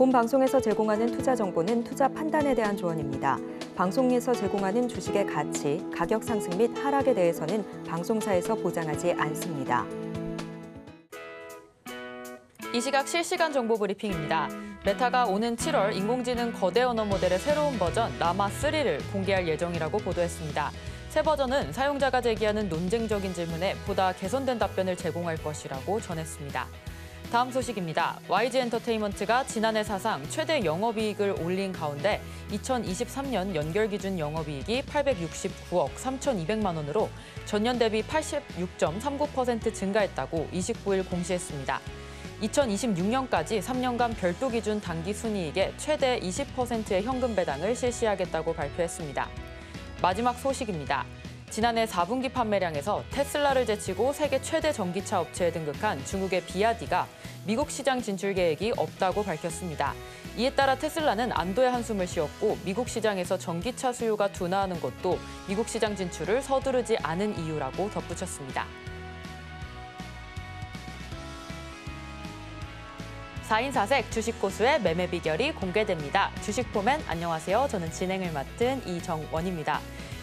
본 방송에서 제공하는 투자 정보는 투자 판단에 대한 조언입니다. 방송에서 제공하는 주식의 가치, 가격 상승 및 하락에 대해서는 방송사에서 보장하지 않습니다. 이 시각 실시간 정보 브리핑입니다. 메타가 오는 7월 인공지능 거대 언어 모델의 새로운 버전 라마3를 공개할 예정이라고 보도했습니다. 새 버전은 사용자가 제기하는 논쟁적인 질문에 보다 개선된 답변을 제공할 것이라고 전했습니다. 다음 소식입니다. YG엔터테인먼트가 지난해 사상 최대 영업이익을 올린 가운데 2023년 연결기준 영업이익이 869억 3,200만 원으로 전년 대비 86.39% 증가했다고 29일 공시했습니다. 2026년까지 3년간 별도 기준 단기 순이익의 최대 20%의 현금 배당을 실시하겠다고 발표했습니다. 마지막 소식입니다. 지난해 4분기 판매량에서 테슬라를 제치고 세계 최대 전기차 업체에 등극한 중국의 비아디가 미국 시장 진출 계획이 없다고 밝혔습니다. 이에 따라 테슬라는 안도의 한숨을 쉬었고 미국 시장에서 전기차 수요가 둔화하는 것도 미국 시장 진출을 서두르지 않은 이유라고 덧붙였습니다. 4인 4색 주식 고수의 매매 비결이 공개됩니다. 주식포맨 안녕하세요. 저는 진행을 맡은 이정원입니다.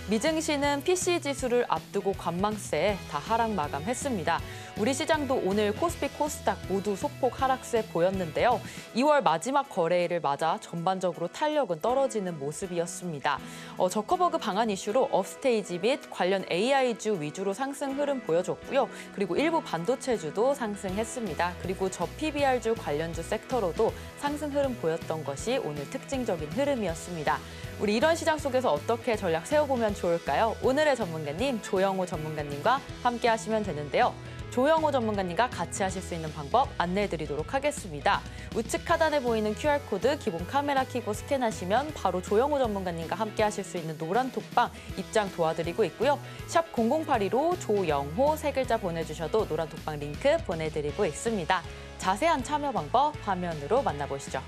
미증시는 PC 지수를 앞두고 관망세에 다 하락 마감했습니다. 우리 시장도 오늘 코스피, 코스닥 모두 소폭 하락세 보였는데요. 2월 마지막 거래일을 맞아 전반적으로 탄력은 떨어지는 모습이었습니다. 어, 저커버그 방안 이슈로 업스테이지 및 관련 AI주 위주로 상승 흐름 보여줬고요. 그리고 일부 반도체주도 상승했습니다. 그리고 저 PBR주 관련주 섹터로도 상승 흐름 보였던 것이 오늘 특징적인 흐름이었습니다. 우리 이런 시장 속에서 어떻게 전략 세워보면 좋을까요? 오늘의 전문가님 조영호 전문가님과 함께 하시면 되는데요. 조영호 전문가님과 같이 하실 수 있는 방법 안내해드리도록 하겠습니다. 우측 하단에 보이는 QR코드 기본 카메라 키고 스캔하시면 바로 조영호 전문가님과 함께 하실 수 있는 노란 톡방 입장 도와드리고 있고요. 샵 0082로 조영호 세 글자 보내주셔도 노란 톡방 링크 보내드리고 있습니다. 자세한 참여 방법 화면으로 만나보시죠.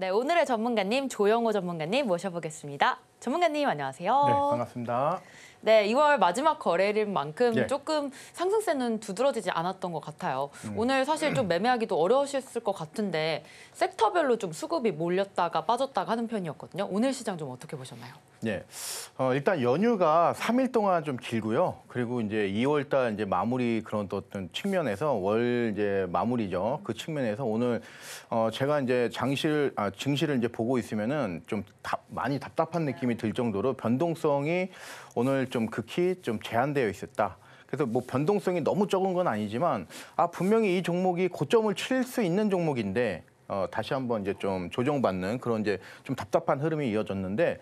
네, 오늘의 전문가님 조영호 전문가님 모셔보겠습니다. 전문가님 안녕하세요. 네, 반갑습니다. 네, 2월 마지막 거래일인 만큼 예. 조금 상승세는 두드러지지 않았던 것 같아요. 음. 오늘 사실 좀 매매하기도 어려우셨을 것 같은데 섹터별로 좀 수급이 몰렸다가 빠졌다가 하는 편이었거든요. 오늘 시장 좀 어떻게 보셨나요? 예. 어, 일단 연휴가 3일 동안 좀 길고요. 그리고 이제 2월 달 이제 마무리 그런 또 어떤 측면에서 월 이제 마무리죠. 그 측면에서 오늘 어, 제가 이제 장실 아, 증시를 이제 보고 있으면은 좀 답, 많이 답답한 느낌 느낌이 들 정도로 변동성이 오늘 좀 극히 좀 제한되어 있었다. 그래서 뭐 변동성이 너무 적은 건 아니지만 아 분명히 이 종목이 고점을 칠 수 있는 종목인데 어, 다시 한번 이제 좀 조정받는 그런 이제 좀 답답한 흐름이 이어졌는데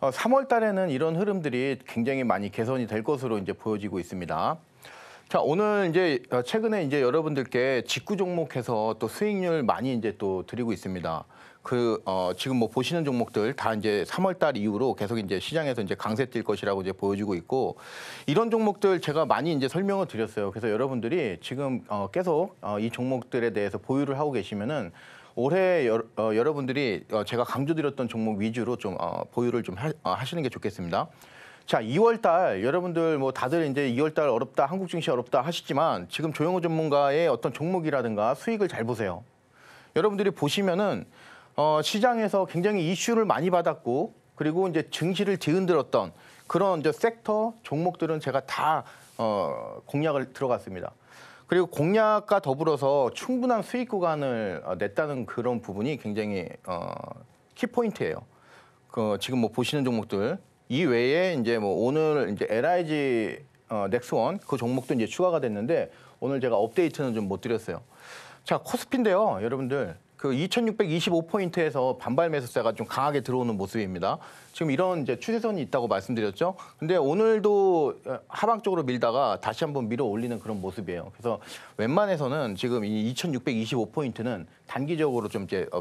어, 3월 달에는 이런 흐름들이 굉장히 많이 개선이 될 것으로 이제 보여지고 있습니다. 자, 오늘 이제 어, 최근에 이제 여러분들께 직구 종목해서 또 수익률 많이 이제 또 드리고 있습니다. 그 어, 지금 뭐 보시는 종목들 다 이제 3월 달 이후로 계속 이제 시장에서 이제 강세 뛸 것이라고 이제 보여지고 있고 이런 종목들 제가 많이 이제 설명을 드렸어요. 그래서 여러분들이 지금 어, 계속 어, 이 종목들에 대해서 보유를 하고 계시면은 올해 여, 어, 여러분들이 어, 제가 강조드렸던 종목 위주로 좀 어, 보유를 좀 하, 어, 하시는 게 좋겠습니다. 자, 2월 달 여러분들 뭐 다들 이제 2월 달 어렵다, 한국 증시 어렵다 하시지만 지금 조영호 전문가의 어떤 종목이라든가 수익을 잘 보세요. 여러분들이 보시면은 어, 시장에서 굉장히 이슈를 많이 받았고 그리고 이제 증시를 뒤흔들었던 그런 이제 섹터 종목들은 제가 다 어, 공략을 들어갔습니다. 그리고 공략과 더불어서 충분한 수익 구간을 어, 냈다는 그런 부분이 굉장히 어, 키포인트예요. 그 지금 뭐 보시는 종목들 이 외에 이제 뭐 오늘 이제 LIG 어, 넥스원 그 종목도 이제 추가가 됐는데 오늘 제가 업데이트는 좀 못 드렸어요. 자 코스피인데요, 여러분들 그 2,625포인트에서 반발 매수세가 좀 강하게 들어오는 모습입니다. 지금 이런 이제 추세선이 있다고 말씀드렸죠. 근데 오늘도 어, 하방 쪽으로 밀다가 다시 한번 밀어 올리는 그런 모습이에요. 그래서 웬만해서는 지금 이 2,625포인트는 단기적으로 좀 이제 어,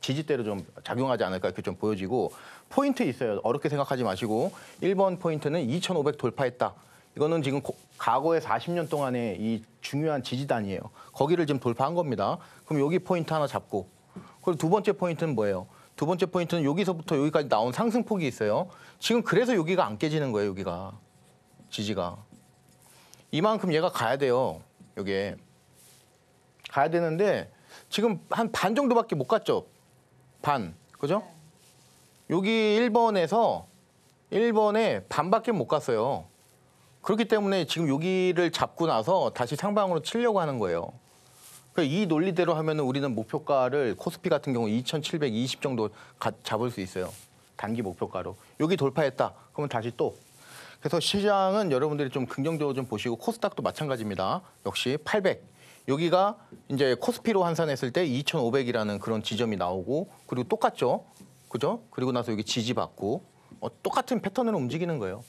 지지대로 좀 작용하지 않을까 이렇게 좀 보여지고 포인트 있어요. 어렵게 생각하지 마시고 1번 포인트는 2,500 돌파했다. 이거는 지금 과거의 40년 동안의 이 중요한 지지단이에요. 거기를 지금 돌파한 겁니다. 그럼 여기 포인트 하나 잡고 그리고 두 번째 포인트는 뭐예요? 두 번째 포인트는 여기서부터 여기까지 나온 상승폭이 있어요. 지금 그래서 여기가 안 깨지는 거예요, 여기가. 지지가. 이만큼 얘가 가야 돼요, 여기에. 가야 되는데 지금 한 반 정도밖에 못 갔죠? 반, 그죠? 네. 여기 1번에서 1번에 반밖에 못 갔어요. 그렇기 때문에 지금 여기를 잡고 나서 다시 상방으로 치려고 하는 거예요. 그러니까 이 논리대로 하면 우리는 목표가를 코스피 같은 경우 2,720 정도 가, 잡을 수 있어요. 단기 목표가로. 여기 돌파했다. 그러면 다시 또. 그래서 시장은 여러분들이 좀 긍정적으로 좀 보시고 코스닥도 마찬가지입니다. 역시 800. 여기가 이제 코스피로 환산했을 때 2,500이라는 그런 지점이 나오고 그리고 똑같죠. 그죠? 그리고 나서 여기 지지받고 어, 똑같은 패턴으로 움직이는 거예요.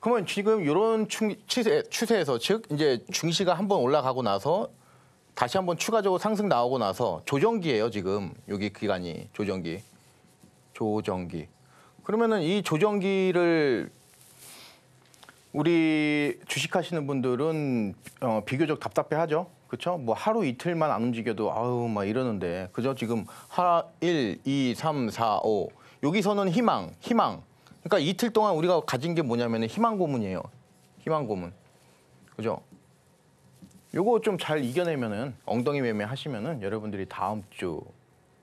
그러면 지금 이런 추세, 추세에서 즉 이제 중시가 한번 올라가고 나서 다시 한번 추가적으로 상승 나오고 나서 조정기예요 지금 여기 기간이 조정기 조정기 그러면은 이 조정기를 우리 주식하시는 분들은 어, 비교적 답답해하죠. 그렇죠? 뭐 하루 이틀만 안 움직여도 아우 막 이러는데 그죠? 지금 하 1, 2, 3, 4, 5 여기서는 희망, 희망 그러니까 이틀 동안 우리가 가진 게 뭐냐면 희망 고문이에요. 희망 고문. 그죠? 요거 좀 잘 이겨내면은 엉덩이 매매 하시면은 여러분들이 다음 주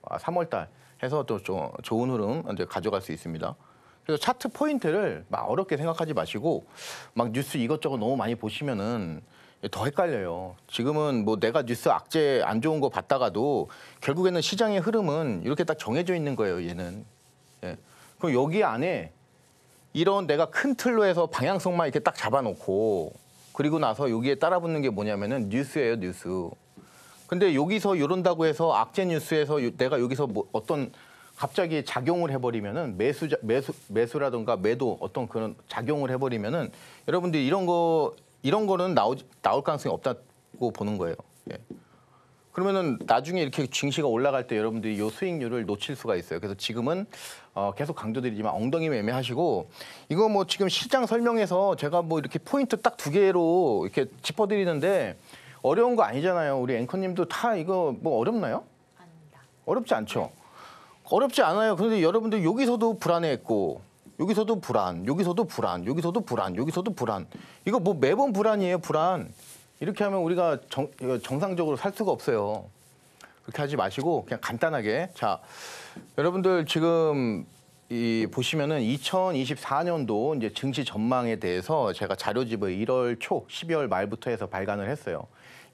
아, 3월 달 해서 또 좀 좋은 흐름 이제 가져갈 수 있습니다. 그래서 차트 포인트를 막 어렵게 생각하지 마시고 막 뉴스 이것저것 너무 많이 보시면은 더 헷갈려요. 지금은 뭐 내가 뉴스 악재 안 좋은 거 봤다가도 결국에는 시장의 흐름은 이렇게 딱 정해져 있는 거예요, 얘는. 예. 그럼 여기 안에 이런 내가 큰 틀로 해서 방향성만 이렇게 딱 잡아놓고 그리고 나서 여기에 따라붙는 게 뭐냐면은 뉴스예요 뉴스. 근데 여기서 이런다고 해서 악재 뉴스에서 내가 여기서 뭐 어떤 갑자기 작용을 해버리면은 매수 매수 매수라든가 매도 어떤 그런 작용을 해버리면은 여러분들 이런 거 이런 거는 나오, 나올 가능성이 없다고 보는 거예요. 예. 그러면은 나중에 이렇게 증시가 올라갈 때 여러분들이 요 수익률을 놓칠 수가 있어요. 그래서 지금은 어, 계속 강조드리지만 엉덩이 매매하시고 이거 뭐 지금 실장 설명에서 제가 뭐 이렇게 포인트 딱 두 개로 이렇게 짚어드리는데 어려운 거 아니잖아요. 우리 앵커님도 다 이거 뭐 어렵나요? 아닙니다. 어렵지 않죠. 네. 어렵지 않아요. 그런데 여러분들 여기서도 불안해했고 여기서도 불안, 여기서도 불안, 여기서도 불안, 여기서도 불안. 이거 뭐 매번 불안이에요, 불안. 이렇게 하면 우리가 정, 정상적으로 살 수가 없어요. 그렇게 하지 마시고 그냥 간단하게 자 여러분들 지금 이 보시면은 2024년도 이제 증시 전망에 대해서 제가 자료집을 1월 초 12월 말부터 해서 발간을 했어요.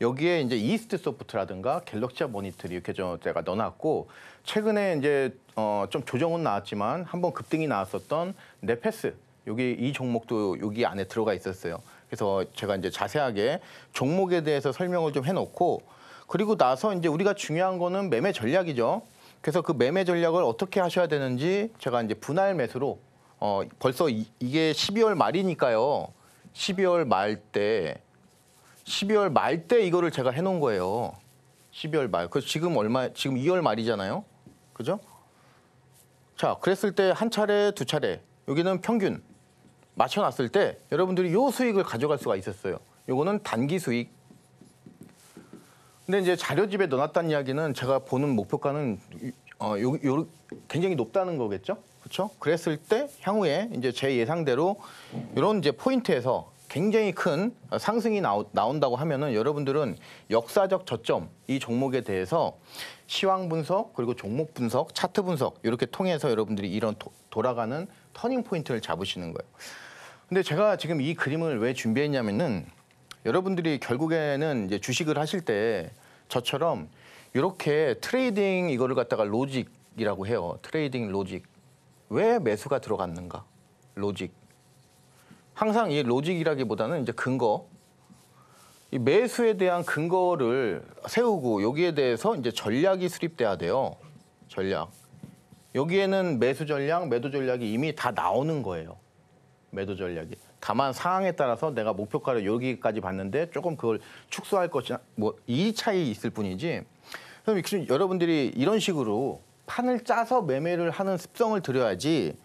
여기에 이제 이스트 소프트라든가 갤럭시아 모니터 이렇게 저 제가 넣어놨고 최근에 이제 어좀 조정은 나왔지만 한번 급등이 나왔었던 네페스 여기 이 종목도 여기 안에 들어가 있었어요. 그래서 제가 이제 자세하게 종목에 대해서 설명을 좀 해놓고 그리고 나서 이제 우리가 중요한 거는 매매 전략이죠. 그래서 그 매매 전략을 어떻게 하셔야 되는지 제가 이제 분할 매수로 어 벌써 이, 이게 12월 말이니까요. 12월 말 때 12월 말 때 이거를 제가 해놓은 거예요. 12월 말. 그 지금 얼마 지금 2월 말이잖아요. 그죠? 자, 그랬을 때 한 차례, 두 차례. 여기는 평균. 맞춰놨을 때 여러분들이 요 수익을 가져갈 수가 있었어요. 요거는 단기 수익. 근데 이제 자료집에 넣어놨다는 이야기는 제가 보는 목표가는 어, 요, 요, 굉장히 높다는 거겠죠? 그렇죠? 그랬을 때 향후에 이제 제 예상대로 이런 이제 포인트에서 굉장히 큰 상승이 나오, 나온다고 하면은 여러분들은 역사적 저점 이 종목에 대해서 시황 분석 그리고 종목 분석, 차트 분석 이렇게 통해서 여러분들이 이런 도, 돌아가는 터닝 포인트를 잡으시는 거예요. 근데 제가 지금 이 그림을 왜 준비했냐면은 여러분들이 결국에는 이제 주식을 하실 때 저처럼 이렇게 트레이딩 이거를 갖다가 로직이라고 해요. 트레이딩 로직. 왜 매수가 들어갔는가? 로직. 항상 이 로직이라기보다는 이제 근거. 이 매수에 대한 근거를 세우고 여기에 대해서 이제 전략이 수립돼야 돼요. 전략. 여기에는 매수 전략, 매도 전략이 이미 다 나오는 거예요. 매도 전략이. 다만 상황에 따라서 내가 목표가를 여기까지 봤는데 조금 그걸 축소할 것이뭐이 차이 있을 뿐이지. 그럼 여러분들이 이런 식으로 판을 짜서 매매를 하는 습성을 들여야지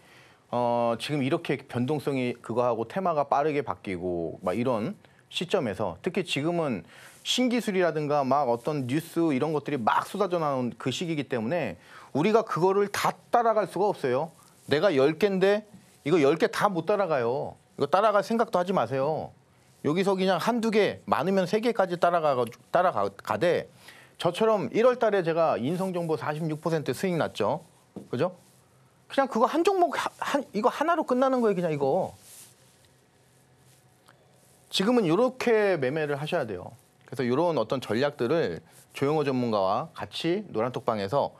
어, 지금 이렇게 변동성이 그거하고 테마가 빠르게 바뀌고 막 이런 시점에서 특히 지금은 신기술이라든가 막 어떤 뉴스 이런 것들이 막 쏟아져 나온 그 시기이기 때문에 우리가 그거를 다 따라갈 수가 없어요. 내가 1 0개인데 이거 1 0개다 못 따라가요. 이거 따라갈 생각도 하지 마세요. 여기서 그냥 한 두 개, 많으면 세 개까지 따라가, 따라가되 저처럼 1월 달에 제가 인성정보 46% 수익 났죠. 그죠? 그냥 그거 한 종목, 한, 이거 하나로 끝나는 거예요, 그냥 이거. 지금은 이렇게 매매를 하셔야 돼요. 그래서 이런 어떤 전략들을 조영호 전문가와 같이 노란톡방에서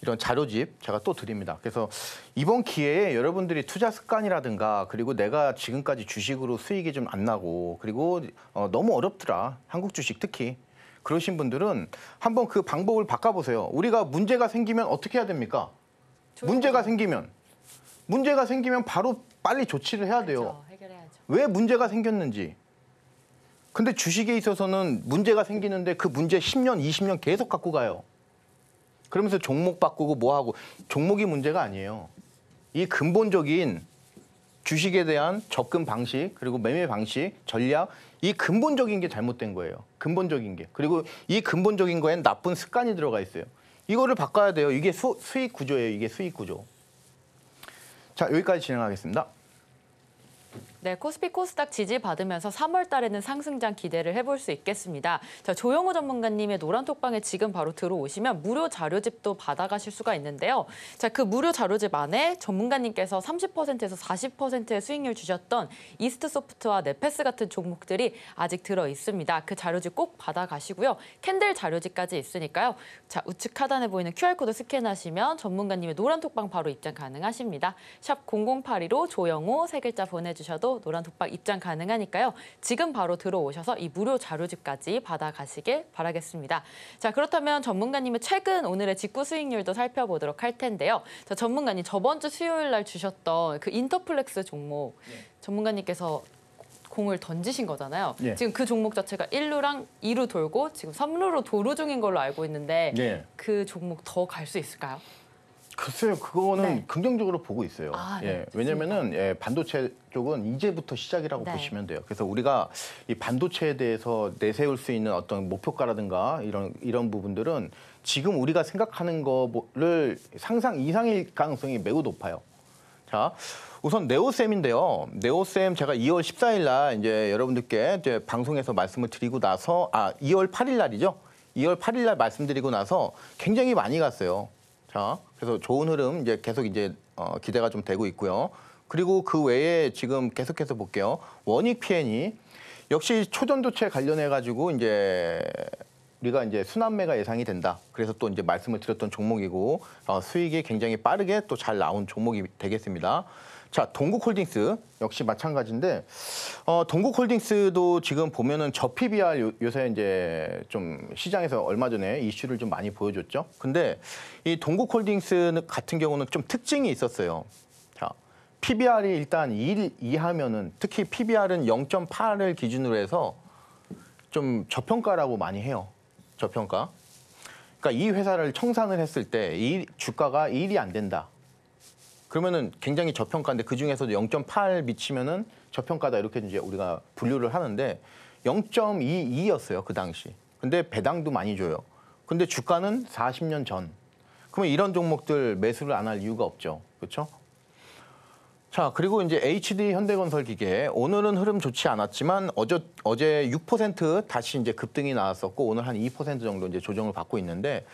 이런 자료집 제가 또 드립니다. 그래서 이번 기회에 여러분들이 투자 습관이라든가 그리고 내가 지금까지 주식으로 수익이 좀 안 나고 그리고 어, 너무 어렵더라. 한국 주식 특히. 그러신 분들은 한번 그 방법을 바꿔보세요. 우리가 문제가 생기면 어떻게 해야 됩니까? 문제가 생기면. 문제가 생기면 바로 빨리 조치를 해야 돼요. 그렇죠. 해결해야죠. 왜 문제가 생겼는지. 근데 주식에 있어서는 문제가 생기는데 그 문제 10년, 20년 계속 갖고 가요. 그러면서 종목 바꾸고 뭐하고 종목이 문제가 아니에요. 이 근본적인 주식에 대한 접근 방식 그리고 매매 방식 전략 이 근본적인 게 잘못된 거예요. 근본적인 게 그리고 이 근본적인 거엔 나쁜 습관이 들어가 있어요. 이거를 바꿔야 돼요. 이게 수, 수익 구조예요. 이게 수익 구조. 자 여기까지 진행하겠습니다. 네, 코스피 코스닥 지지받으면서 3월 달에는 상승장 기대를 해볼 수 있겠습니다. 자, 조영우 전문가님의 노란 톡방에 지금 바로 들어오시면 무료 자료집도 받아가실 수가 있는데요. 자, 그 무료 자료집 안에 전문가님께서 30%에서 40%의 수익률 주셨던 이스트소프트와 네패스 같은 종목들이 아직 들어 있습니다. 그 자료집 꼭 받아가시고요. 캔들 자료집까지 있으니까요. 자, 우측 하단에 보이는 QR코드 스캔하시면 전문가님의 노란 톡방 바로 입장 가능하십니다. 샵0 0 8 2로조영우세 글자 보내주셔도 분들도 노란 독박 입장 가능하니까요. 지금 바로 들어오셔서 이 무료 자료집까지 받아가시길 바라겠습니다. 자 그렇다면 전문가님의 최근 오늘의 직구 수익률도 살펴보도록 할 텐데요. 자 전문가님 저번 주 수요일 날 주셨던 그 인터플렉스 종목 네. 전문가님께서 공을 던지신 거잖아요. 예. 지금 그 종목 자체가 1루랑 2루 돌고 지금 3루로 도루 중인 걸로 알고 있는데 예. 그 종목 더 갈 수 있을까요? 글쎄요, 그거는 네. 긍정적으로 보고 있어요. 아, 네. 예, 왜냐면은 예, 반도체 쪽은 이제부터 시작이라고 네. 보시면 돼요. 그래서 우리가 이 반도체에 대해서 내세울 수 있는 어떤 목표가라든가 이런 이런 부분들은 지금 우리가 생각하는 거를 상상 이상일 가능성이 매우 높아요. 자, 우선 네오쌤인데요. 네오쌤 제가 2월 14일 날 이제 여러분들께 이제 방송에서 말씀을 드리고 나서 아, 2월 8일 날이죠. 2월 8일 날 말씀드리고 나서 굉장히 많이 갔어요. 자, 그래서 좋은 흐름 이제 계속 이제 어, 기대가 좀 되고 있고요. 그리고 그 외에 지금 계속해서 볼게요. 원익 PN이 역시 초전도체 관련해 가지고 이제 우리가 이제 순환매가 예상이 된다. 그래서 또 이제 말씀을 드렸던 종목이고 어, 수익이 굉장히 빠르게 또 잘 나온 종목이 되겠습니다. 자, 동국홀딩스 역시 마찬가지인데 어, 동국홀딩스도 지금 보면은 저 PBR 요, 새 이제 좀 시장에서 얼마 전에 이슈를 좀 많이 보여줬죠. 근데 이 동국홀딩스 같은 경우는 좀 특징이 있었어요. 자, PBR이 일단 1 이하면은 특히 PBR은 0.8을 기준으로 해서 좀 저평가라고 많이 해요. 저평가. 그러니까 이 회사를 청산을 했을 때 이 주가가 1이 안 된다. 그러면은 굉장히 저평가인데 그 중에서도 0.8 미치면은 저평가다 이렇게 이제 우리가 분류를 하는데 0.22였어요 그 당시. 근데 배당도 많이 줘요. 근데 주가는 40년 전. 그러면 이런 종목들 매수를 안 할 이유가 없죠. 그렇죠? 자, 그리고 이제 HD 현대건설 기계. 오늘은 흐름 좋지 않았지만 어제 어제 6% 다시 이제 급등이 나왔었고 오늘 한 2% 정도 이제 조정을 받고 있는데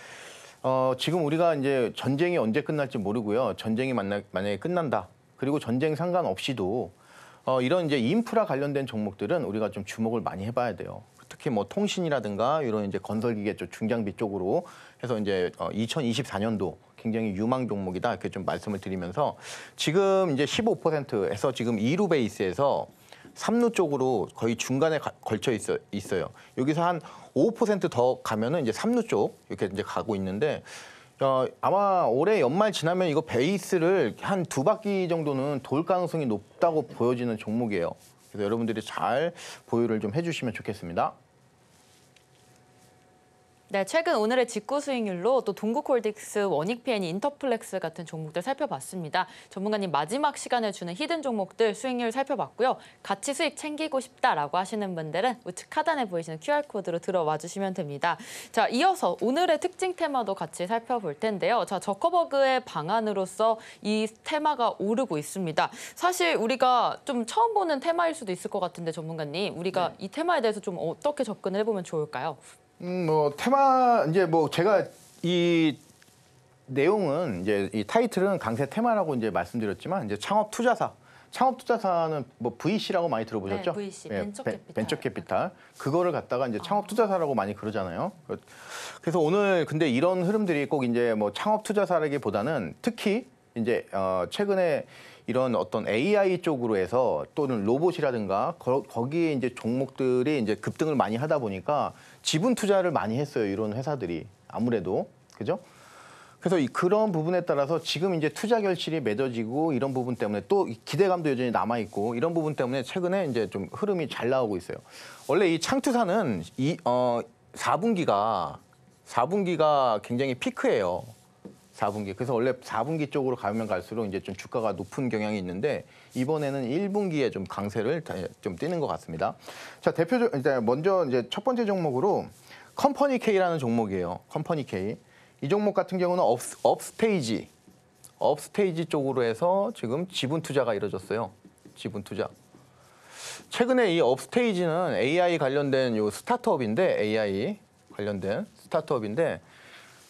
어, 지금 우리가 이제 전쟁이 언제 끝날지 모르고요. 전쟁이 만나, 만약에 끝난다. 그리고 전쟁 상관없이도 어, 이런 이제 인프라 관련된 종목들은 우리가 좀 주목을 많이 해봐야 돼요. 특히 뭐 통신이라든가 이런 이제 건설기계 쪽 중장비 쪽으로 해서 이제 어, 2024년도 굉장히 유망 종목이다 이렇게 좀 말씀을 드리면서 지금 이제 15%에서 지금 2루 베이스에서 3루 쪽으로 거의 중간에 가, 걸쳐 있어, 있어요. 여기서 한 5%더 가면은 이제 삼루 쪽 이렇게 이제 가고 있는데 어, 아마 올해 연말 지나면 이거 베이스를 한 두 바퀴 정도는 돌 가능성이 높다고 보여지는 종목이에요. 그래서 여러분들이 잘 보유를 좀 해주시면 좋겠습니다. 네, 최근 오늘의 직구 수익률로 또 동국홀딩스, 원익피엔이 인터플렉스 같은 종목들 살펴봤습니다. 전문가님 마지막 시간을 주는 히든 종목들 수익률 살펴봤고요. 같이 수익 챙기고 싶다라고 하시는 분들은 우측 하단에 보이시는 QR코드로 들어와 주시면 됩니다. 자, 이어서 오늘의 특징 테마도 같이 살펴볼 텐데요. 자, 저커버그의 방안으로서 이 테마가 오르고 있습니다. 사실 우리가 좀 처음 보는 테마일 수도 있을 것 같은데 전문가님, 우리가 네. 이 테마에 대해서 좀 어떻게 접근을 해보면 좋을까요? 음, 뭐 테마 이제 뭐 제가 이 내용은 이제 이 타이틀은 강세 테마라고 이제 말씀드렸지만 이제 창업 투자사 창업 투자사는 뭐 VC라고 많이 들어보셨죠? 네, VC 예, 벤처 캐피탈. 벤처 캐피탈. 그거를 갖다가 이제 아. 창업 투자사라고 많이 그러잖아요. 그래서 오늘 근데 이런 흐름들이 꼭 이제 뭐 창업 투자사라기보다는 특히 이제 어 최근에 이런 어떤 AI 쪽으로 해서 또는 로봇이라든가 거, 거기에 이제 종목들이 이제 급등을 많이 하다 보니까 지분 투자를 많이 했어요. 이런 회사들이 아무래도 그죠? 그래서 이 그런 부분에 따라서 지금 이제 투자 결실이 맺어지고 이런 부분 때문에 또 기대감도 여전히 남아 있고 이런 부분 때문에 최근에 이제 좀 흐름이 잘 나오고 있어요. 원래 이 창투사는 이어 4분기가 4분기가 굉장히 피크예요. 4분기. 그래서 원래 4분기 쪽으로 가면 갈수록 이제 좀 주가가 높은 경향이 있는데 이번에는 1분기에 좀 강세를 좀 띠는 것 같습니다. 자, 대표적 이제 먼저 이제 첫 번째 종목으로 컴퍼니 K라는 종목이에요. 컴퍼니 K. 이 종목 같은 경우는 업, 업스테이지, 업스테이지 쪽으로 해서 지금 지분 투자가 이루어졌어요. 지분 투자. 최근에 이 업스테이지는 AI 관련된 요 스타트업인데 AI 관련된 스타트업인데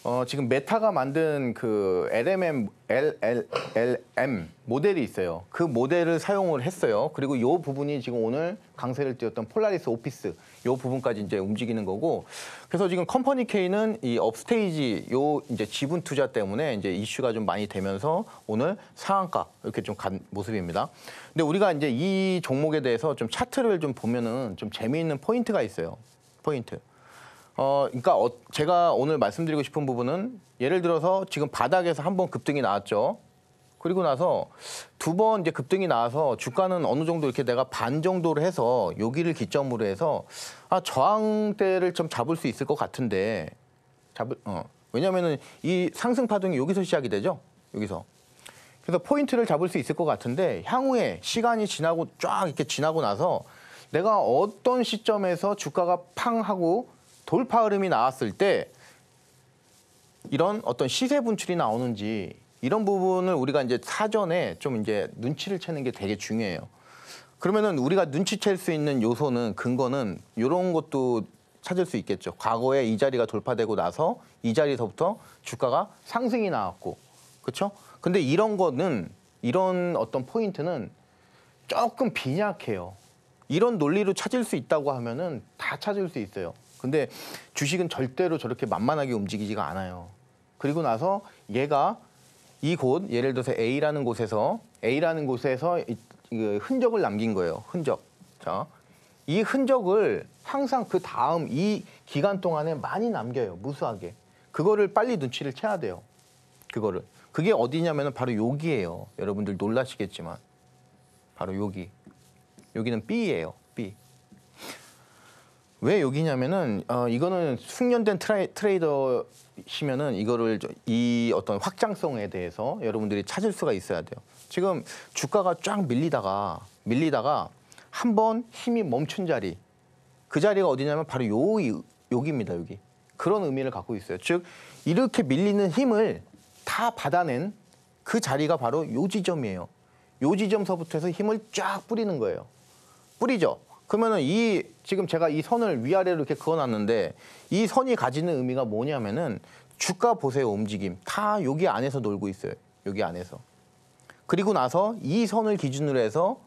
어, 지금 메타가 만든 그 LMM, LLM 모델이 있어요. 그 모델을 사용을 했어요. 그리고 요 부분이 지금 오늘 강세를 띄웠던 폴라리스 오피스 요 부분까지 이제 움직이는 거고 그래서 지금 컴퍼니 K는 이 업스테이지 요 이제 지분 투자 때문에 이제 이슈가 좀 많이 되면서 오늘 상한가 이렇게 좀 간 모습입니다. 근데 우리가 이제 이 종목에 대해서 좀 차트를 좀 보면은 좀 재미있는 포인트가 있어요. 포인트. 어, 그러니까 어, 제가 오늘 말씀드리고 싶은 부분은 예를 들어서 지금 바닥에서 한 번 급등이 나왔죠. 그리고 나서 두 번 이제 급등이 나와서 주가는 어느 정도 이렇게 내가 반 정도를 해서 여기를 기점으로 해서 아 저항대를 좀 잡을 수 있을 것 같은데 잡을 어 왜냐면은 이 상승 파동이 여기서 시작이 되죠 여기서 그래서 포인트를 잡을 수 있을 것 같은데 향후에 시간이 지나고 쫙 이렇게 지나고 나서 내가 어떤 시점에서 주가가 팡 하고 돌파 흐름이 나왔을 때 이런 어떤 시세 분출이 나오는지 이런 부분을 우리가 이제 사전에 좀 이제 눈치를 채는 게 되게 중요해요. 그러면은 우리가 눈치챌 수 있는 요소는 근거는 이런 것도 찾을 수 있겠죠. 과거에 이 자리가 돌파되고 나서 이 자리에서부터 주가가 상승이 나왔고, 그렇죠? 근데 이런 거는 이런 어떤 포인트는 조금 빈약해요. 이런 논리로 찾을 수 있다고 하면은 다 찾을 수 있어요. 근데 주식은 절대로 저렇게 만만하게 움직이지가 않아요. 그리고 나서 얘가 이곳 예를 들어서 A라는 곳에서 A라는 곳에서 흔적을 남긴 거예요. 흔적. 자, 이 흔적을 항상 그 다음 이 기간 동안에 많이 남겨요. 무수하게. 그거를 빨리 눈치를 채야 돼요. 그거를. 그게 어디냐면 바로 여기예요. 여러분들 놀라시겠지만 바로 여기. 여기는 B예요. 왜 여기냐면은 어, 이거는 숙련된 트라이, 트레이더시면은 이거를 이 어떤 확장성에 대해서 여러분들이 찾을 수가 있어야 돼요. 지금 주가가 쫙 밀리다가 밀리다가 한 번 힘이 멈춘 자리 그 자리가 어디냐면 바로 요 여기입니다 여기 그런 의미를 갖고 있어요. 즉 이렇게 밀리는 힘을 다 받아낸 그 자리가 바로 요 지점이에요. 요 지점서부터 해서 힘을 쫙 뿌리는 거예요. 뿌리죠. 그러면은 이 지금 제가 이 선을 위아래로 이렇게 그어놨는데 이 선이 가지는 의미가 뭐냐면은 주가 보세요 움직임 다 여기 안에서 놀고 있어요 여기 안에서 그리고 나서 이 선을 기준으로 해서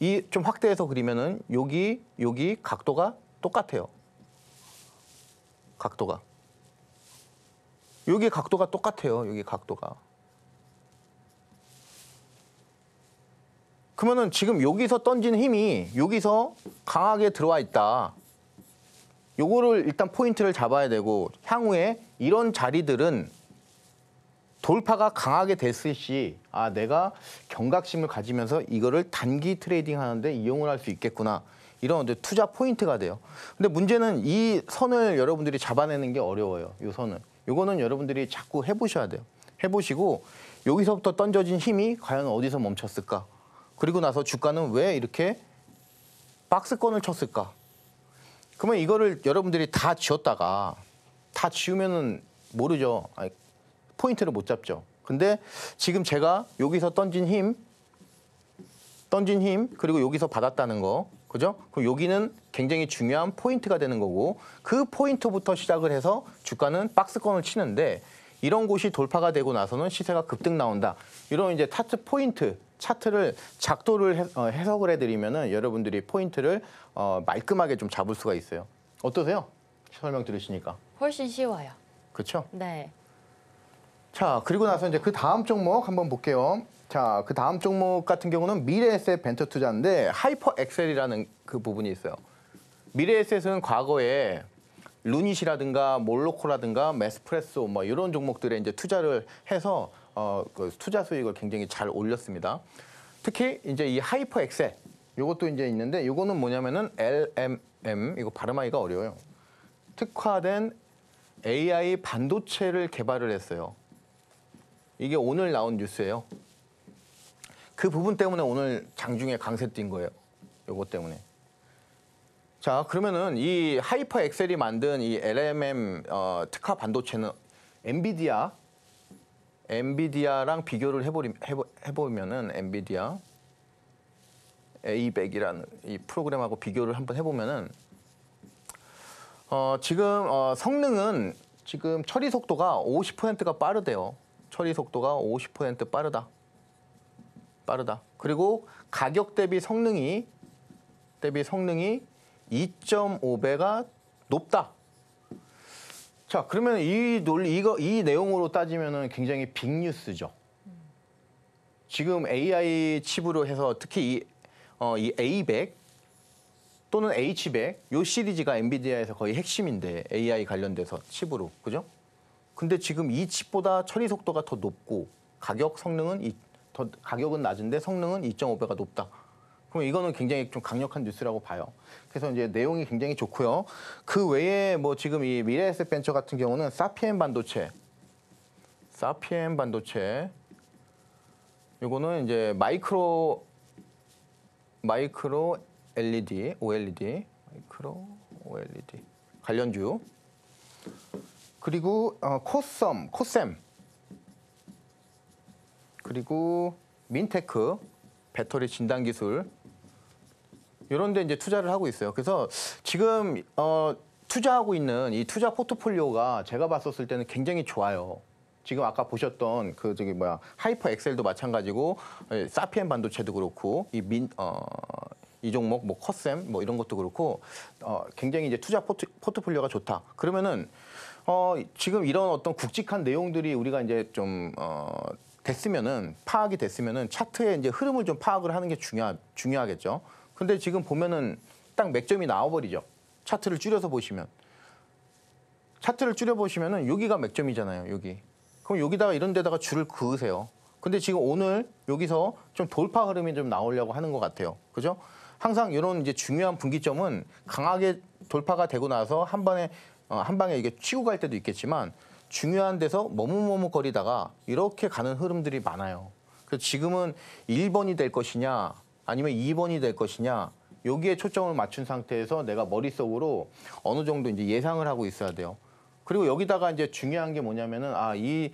이 좀 확대해서 그리면은 여기 여기 각도가 똑같아요 각도가 여기 각도가 똑같아요 여기 각도가 그러면은 지금 여기서 던진 힘이 여기서 강하게 들어와 있다. 요거를 일단 포인트를 잡아야 되고 향후에 이런 자리들은 돌파가 강하게 됐을 시아 내가 경각심을 가지면서 이거를 단기 트레이딩 하는데 이용을 할 수 있겠구나. 이런 투자 포인트가 돼요. 근데 문제는 이 선을 여러분들이 잡아내는 게 어려워요. 이 선을. 이거는 여러분들이 자꾸 해보셔야 돼요. 해보시고 여기서부터 던져진 힘이 과연 어디서 멈췄을까? 그리고 나서 주가는 왜 이렇게 박스권을 쳤을까? 그러면 이거를 여러분들이 다지었다가다 지우면은 모르죠. 아니, 포인트를 못 잡죠. 근데 지금 제가 여기서 던진 힘, 던진 힘, 그리고 여기서 받았다는 거, 그죠? 그럼 여기는 굉장히 중요한 포인트가 되는 거고 그 포인트부터 시작을 해서 주가는 박스권을 치는데 이런 곳이 돌파가 되고 나서는 시세가 급등 나온다. 이런 이제 타트 포인트 차트를 작도를 어, 해석을 해드리면은 여러분들이 포인트를 어, 말끔하게 좀 잡을 수가 있어요. 어떠세요? 설명 들으시니까. 훨씬 쉬워요. 그렇죠? 네. 자, 그리고 나서 이제 그 다음 종목 한번 볼게요. 자, 그 다음 종목 같은 경우는 미래에셋 벤처 투자인데 하이퍼 엑셀이라는 그 부분이 있어요. 미래에셋은 과거에 루닛이라든가 몰로코라든가 메스프레소 뭐 이런 종목들에 이제 투자를 해서 어, 그 투자 수익을 굉장히 잘 올렸습니다. 특히 이제 이 하이퍼 엑셀 이것도 이제 있는데 이거는 뭐냐면은 LMM 이거 발음하기가 어려워요. 특화된 AI 반도체를 개발을 했어요. 이게 오늘 나온 뉴스예요. 그 부분 때문에 오늘 장중에 강세 뛴 거예요. 요것 때문에. 자 그러면은 이 하이퍼 엑셀이 만든 이 LMM 어, 특화 반도체는 엔비디아 엔비디아랑 비교를 해보리, 해보, 해보면은 엔비디아 A100이라는 이 프로그램하고 비교를 한번 해보면은 어, 지금 어, 성능은 지금 처리 속도가 50%가 빠르대요. 처리 속도가 50% 빠르다. 빠르다. 그리고 가격 대비 성능이 대비 성능이 2.5배가 높다. 자 그러면 이 논리 이거 이 내용으로 따지면은 굉장히 빅뉴스죠. 지금 AI 칩으로 해서 특히 이, 어, 이 A100 또는 H100 요 시리즈가 엔비디아에서 거의 핵심인데 AI 관련돼서 칩으로 그죠? 근데 지금 이 칩보다 처리 속도가 더 높고 가격 성능은 이, 더 가격은 낮은데 성능은 2.5배가 높다. 그럼 이거는 굉장히 좀 강력한 뉴스라고 봐요. 그래서 이제 내용이 굉장히 좋고요. 그 외에 뭐 지금 이 미래에셋 벤처 같은 경우는 사피엔 반도체, 사피엔 반도체, 요거는 이제 마이크로 마이크로 LED, OLED, 마이크로 OLED 관련주. 그리고 어, 코썸, 코셈. 그리고 민테크 배터리 진단 기술 이런 데 이제 투자를 하고 있어요. 그래서 지금 어, 투자하고 있는 이 투자 포트폴리오가 제가 봤었을 때는 굉장히 좋아요. 지금 아까 보셨던 그 저기 뭐야 하이퍼 엑셀도 마찬가지고 예, 사피엔 반도체도 그렇고 이 민 어 이 어, 종목 뭐 컷셈 뭐 이런 것도 그렇고 어 굉장히 이제 투자 포트, 포트폴리오가 좋다. 그러면은 어 지금 이런 어떤 굵직한 내용들이 우리가 이제 좀 어 됐으면은 파악이 됐으면은 차트의 이제 흐름을 좀 파악을 하는 게 중요 중요하겠죠. 근데 지금 보면은 딱 맥점이 나와버리죠. 차트를 줄여서 보시면. 차트를 줄여보시면은 여기가 맥점이잖아요. 여기. 그럼 여기다가 이런 데다가 줄을 그으세요. 근데 지금 오늘 여기서 좀 돌파 흐름이 좀 나오려고 하는 것 같아요. 그죠? 항상 이런 이제 중요한 분기점은 강하게 돌파가 되고 나서 한 번에 어, 한 방에 이게 치고 갈 때도 있겠지만 중요한 데서 머뭇머뭇거리다가 이렇게 가는 흐름들이 많아요. 그래서 지금은 1번이 될 것이냐 아니면 2번이 될 것이냐 여기에 초점을 맞춘 상태에서 내가 머릿속으로 어느 정도 이제 예상을 하고 있어야 돼요. 그리고 여기다가 이제 중요한 게 뭐냐면은 아 이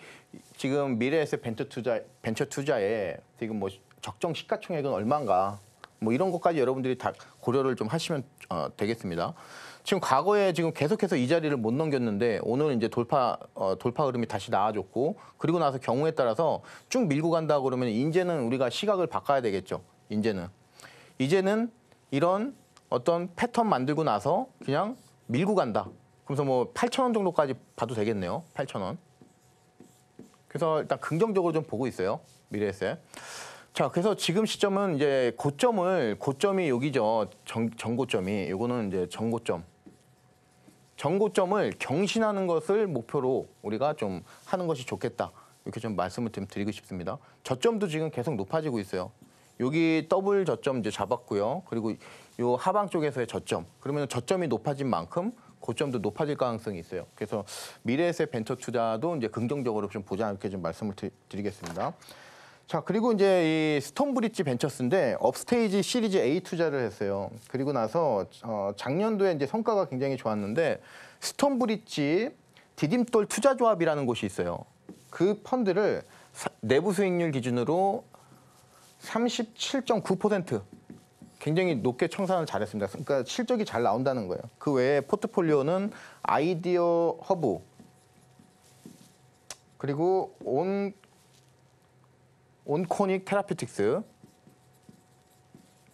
지금 미래에서 벤처 투자 벤처 투자에 지금 뭐 적정 시가총액은 얼마인가 뭐 이런 것까지 여러분들이 다 고려를 좀 하시면 어, 되겠습니다. 지금 과거에 지금 계속해서 이 자리를 못 넘겼는데 오늘 이제 돌파 어, 돌파 흐름이 다시 나아졌고 그리고 나서 경우에 따라서 쭉 밀고 간다 그러면 이제는 우리가 시각을 바꿔야 되겠죠. 이제는. 이제는 이런 어떤 패턴 만들고 나서 그냥 밀고 간다. 그래서 뭐8 0원 정도까지 봐도 되겠네요. 8 0원 그래서 일단 긍정적으로 좀 보고 있어요. 미래에셋. 자, 그래서 지금 시점은 이제 고점을 고점이 여기죠. 정, 정고점이. 이거는 이제 정고점. 정고점을 경신하는 것을 목표로 우리가 좀 하는 것이 좋겠다. 이렇게 좀 말씀을 좀 드리고 싶습니다. 저점도 지금 계속 높아지고 있어요. 여기 더블 저점 이제 잡았고요. 그리고 요 하방 쪽에서의 저점. 그러면 저점이 높아진 만큼 고점도 높아질 가능성이 있어요. 그래서 미래에셋 벤처 투자도 이제 긍정적으로 좀 보자 이렇게 좀 말씀을 드리겠습니다. 자 그리고 이제 이 스톤브릿지 벤처스인데 업스테이지 시리즈 A 투자를 했어요. 그리고 나서 어, 작년도에 이제 성과가 굉장히 좋았는데 스톤브릿지 디딤돌 투자조합이라는 곳이 있어요. 그 펀드를 내부 수익률 기준으로 37.9% 굉장히 높게 청산을 잘했습니다. 그러니까 실적이 잘 나온다는 거예요. 그 외에 포트폴리오는 아이디어 허브 그리고 온 온코닉 테라피틱스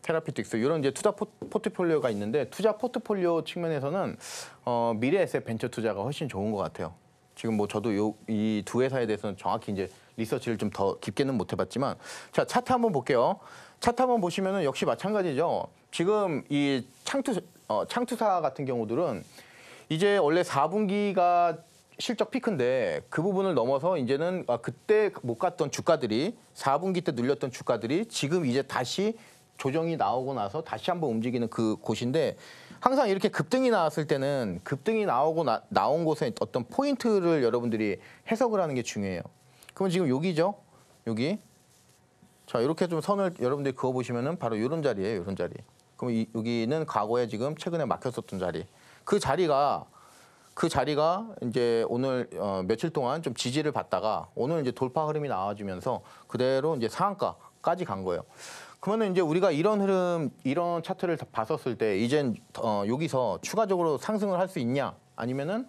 테라피틱스 이런 이제 투자 포트폴리오가 있는데 투자 포트폴리오 측면에서는 어, 미래에셋 벤처 투자가 훨씬 좋은 것 같아요. 지금 뭐 저도 이 두 회사에 대해서는 정확히 이제 리서치를 좀 더 깊게는 못 해봤지만 자 차트 한번 볼게요. 차트 한번 보시면은 역시 마찬가지죠. 지금 이 창투 어, 창투사 같은 경우들은 이제 원래 4분기가 실적 피크인데 그 부분을 넘어서 이제는 아, 그때 못 갔던 주가들이 4분기 때 눌렸던 주가들이 지금 이제 다시 조정이 나오고 나서 다시 한번 움직이는 그 곳인데 항상 이렇게 급등이 나왔을 때는 급등이 나오고 나, 나온 곳에 어떤 포인트를 여러분들이 해석을 하는 게 중요해요. 그럼 지금 여기죠? 여기. 자, 이렇게 좀 선을 여러분들이 그어보시면은 바로 이런 자리예요, 이런 자리. 그럼 이, 여기는 과거에 지금 최근에 막혔었던 자리. 그 자리가 그 자리가 이제 오늘 어, 며칠 동안 좀 지지를 받다가 오늘 이제 돌파 흐름이 나와주면서 그대로 이제 상한가까지 간 거예요. 그러면 이제 우리가 이런 흐름, 이런 차트를 봤었을 때 이젠 어, 여기서 추가적으로 상승을 할 수 있냐 아니면은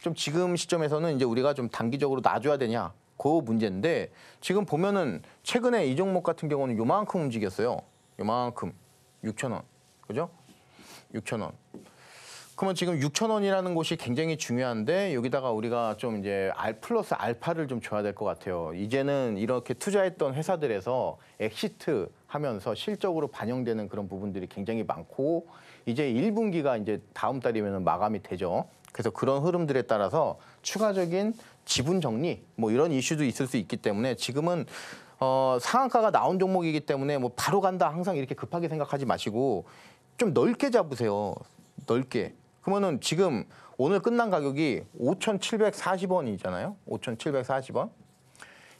좀 지금 시점에서는 이제 우리가 좀 단기적으로 놔줘야 되냐 그 문제인데 지금 보면은 최근에 이 종목 같은 경우는 요만큼 움직였어요. 요만큼 6천 원, 그죠? 6천 원. 그러면 지금 6천 원이라는 곳이 굉장히 중요한데 여기다가 우리가 좀 이제 알 플러스 알파를 좀 줘야 될 것 같아요. 이제는 이렇게 투자했던 회사들에서 엑시트 하면서 실적으로 반영되는 그런 부분들이 굉장히 많고 이제 1분기가 이제 다음 달이면 마감이 되죠. 그래서 그런 흐름들에 따라서 추가적인 지분 정리 뭐 이런 이슈도 있을 수 있기 때문에 지금은 어, 상한가가 나온 종목이기 때문에 뭐 바로 간다 항상 이렇게 급하게 생각하지 마시고 좀 넓게 잡으세요. 넓게. 그러면은 지금 오늘 끝난 가격이 5,740원이잖아요. 5,740원.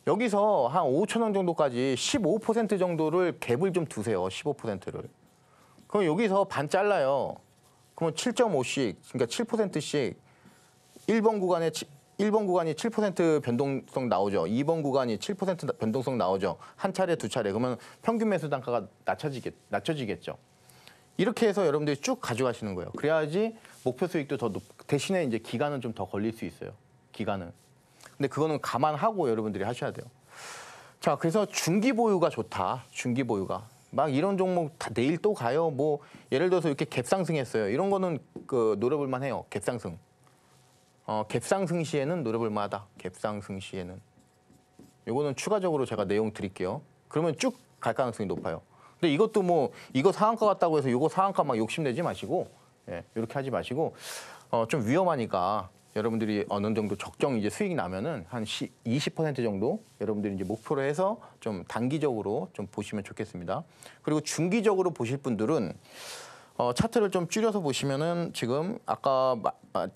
여기서 한 5천원 정도까지 15% 정도를 갭을 좀 두세요. 15%를. 그럼 여기서 반 잘라요. 그러면 7.5씩, 그러니까 7%씩 1번 구간에 1번 구간이 7% 변동성 나오죠. 2번 구간이 7% 변동성 나오죠. 한 차례, 두 차례. 그러면 평균 매수 단가가 낮춰지겠, 낮춰지겠죠. 이렇게 해서 여러분들이 쭉 가져가시는 거예요. 그래야지 목표 수익도 더 높, 대신에 이제 기간은 좀 더 걸릴 수 있어요. 기간은. 근데 그거는 감안하고 여러분들이 하셔야 돼요. 자, 그래서 중기 보유가 좋다. 중기 보유가. 막 이런 종목 다 내일 또 가요. 뭐 예를 들어서 이렇게 갭상승했어요. 이런 거는 그 노려볼 만해요. 갭상승. 어, 갭상승 시에는 노려볼 만하다. 갭상승 시에는. 요거는 추가적으로 제가 내용 드릴게요. 그러면 쭉 갈 가능성이 높아요. 근데 이것도 뭐 이거 상한가 같다고 해서 요거 상한가 막 욕심내지 마시고 예, 이렇게 하지 마시고 어, 좀 위험하니까 여러분들이 어느 정도 적정 이제 수익이 나면은 한 20% 정도 여러분들이 이제 목표로 해서 좀 단기적으로 좀 보시면 좋겠습니다. 그리고 중기적으로 보실 분들은 어, 차트를 좀 줄여서 보시면은 지금 아까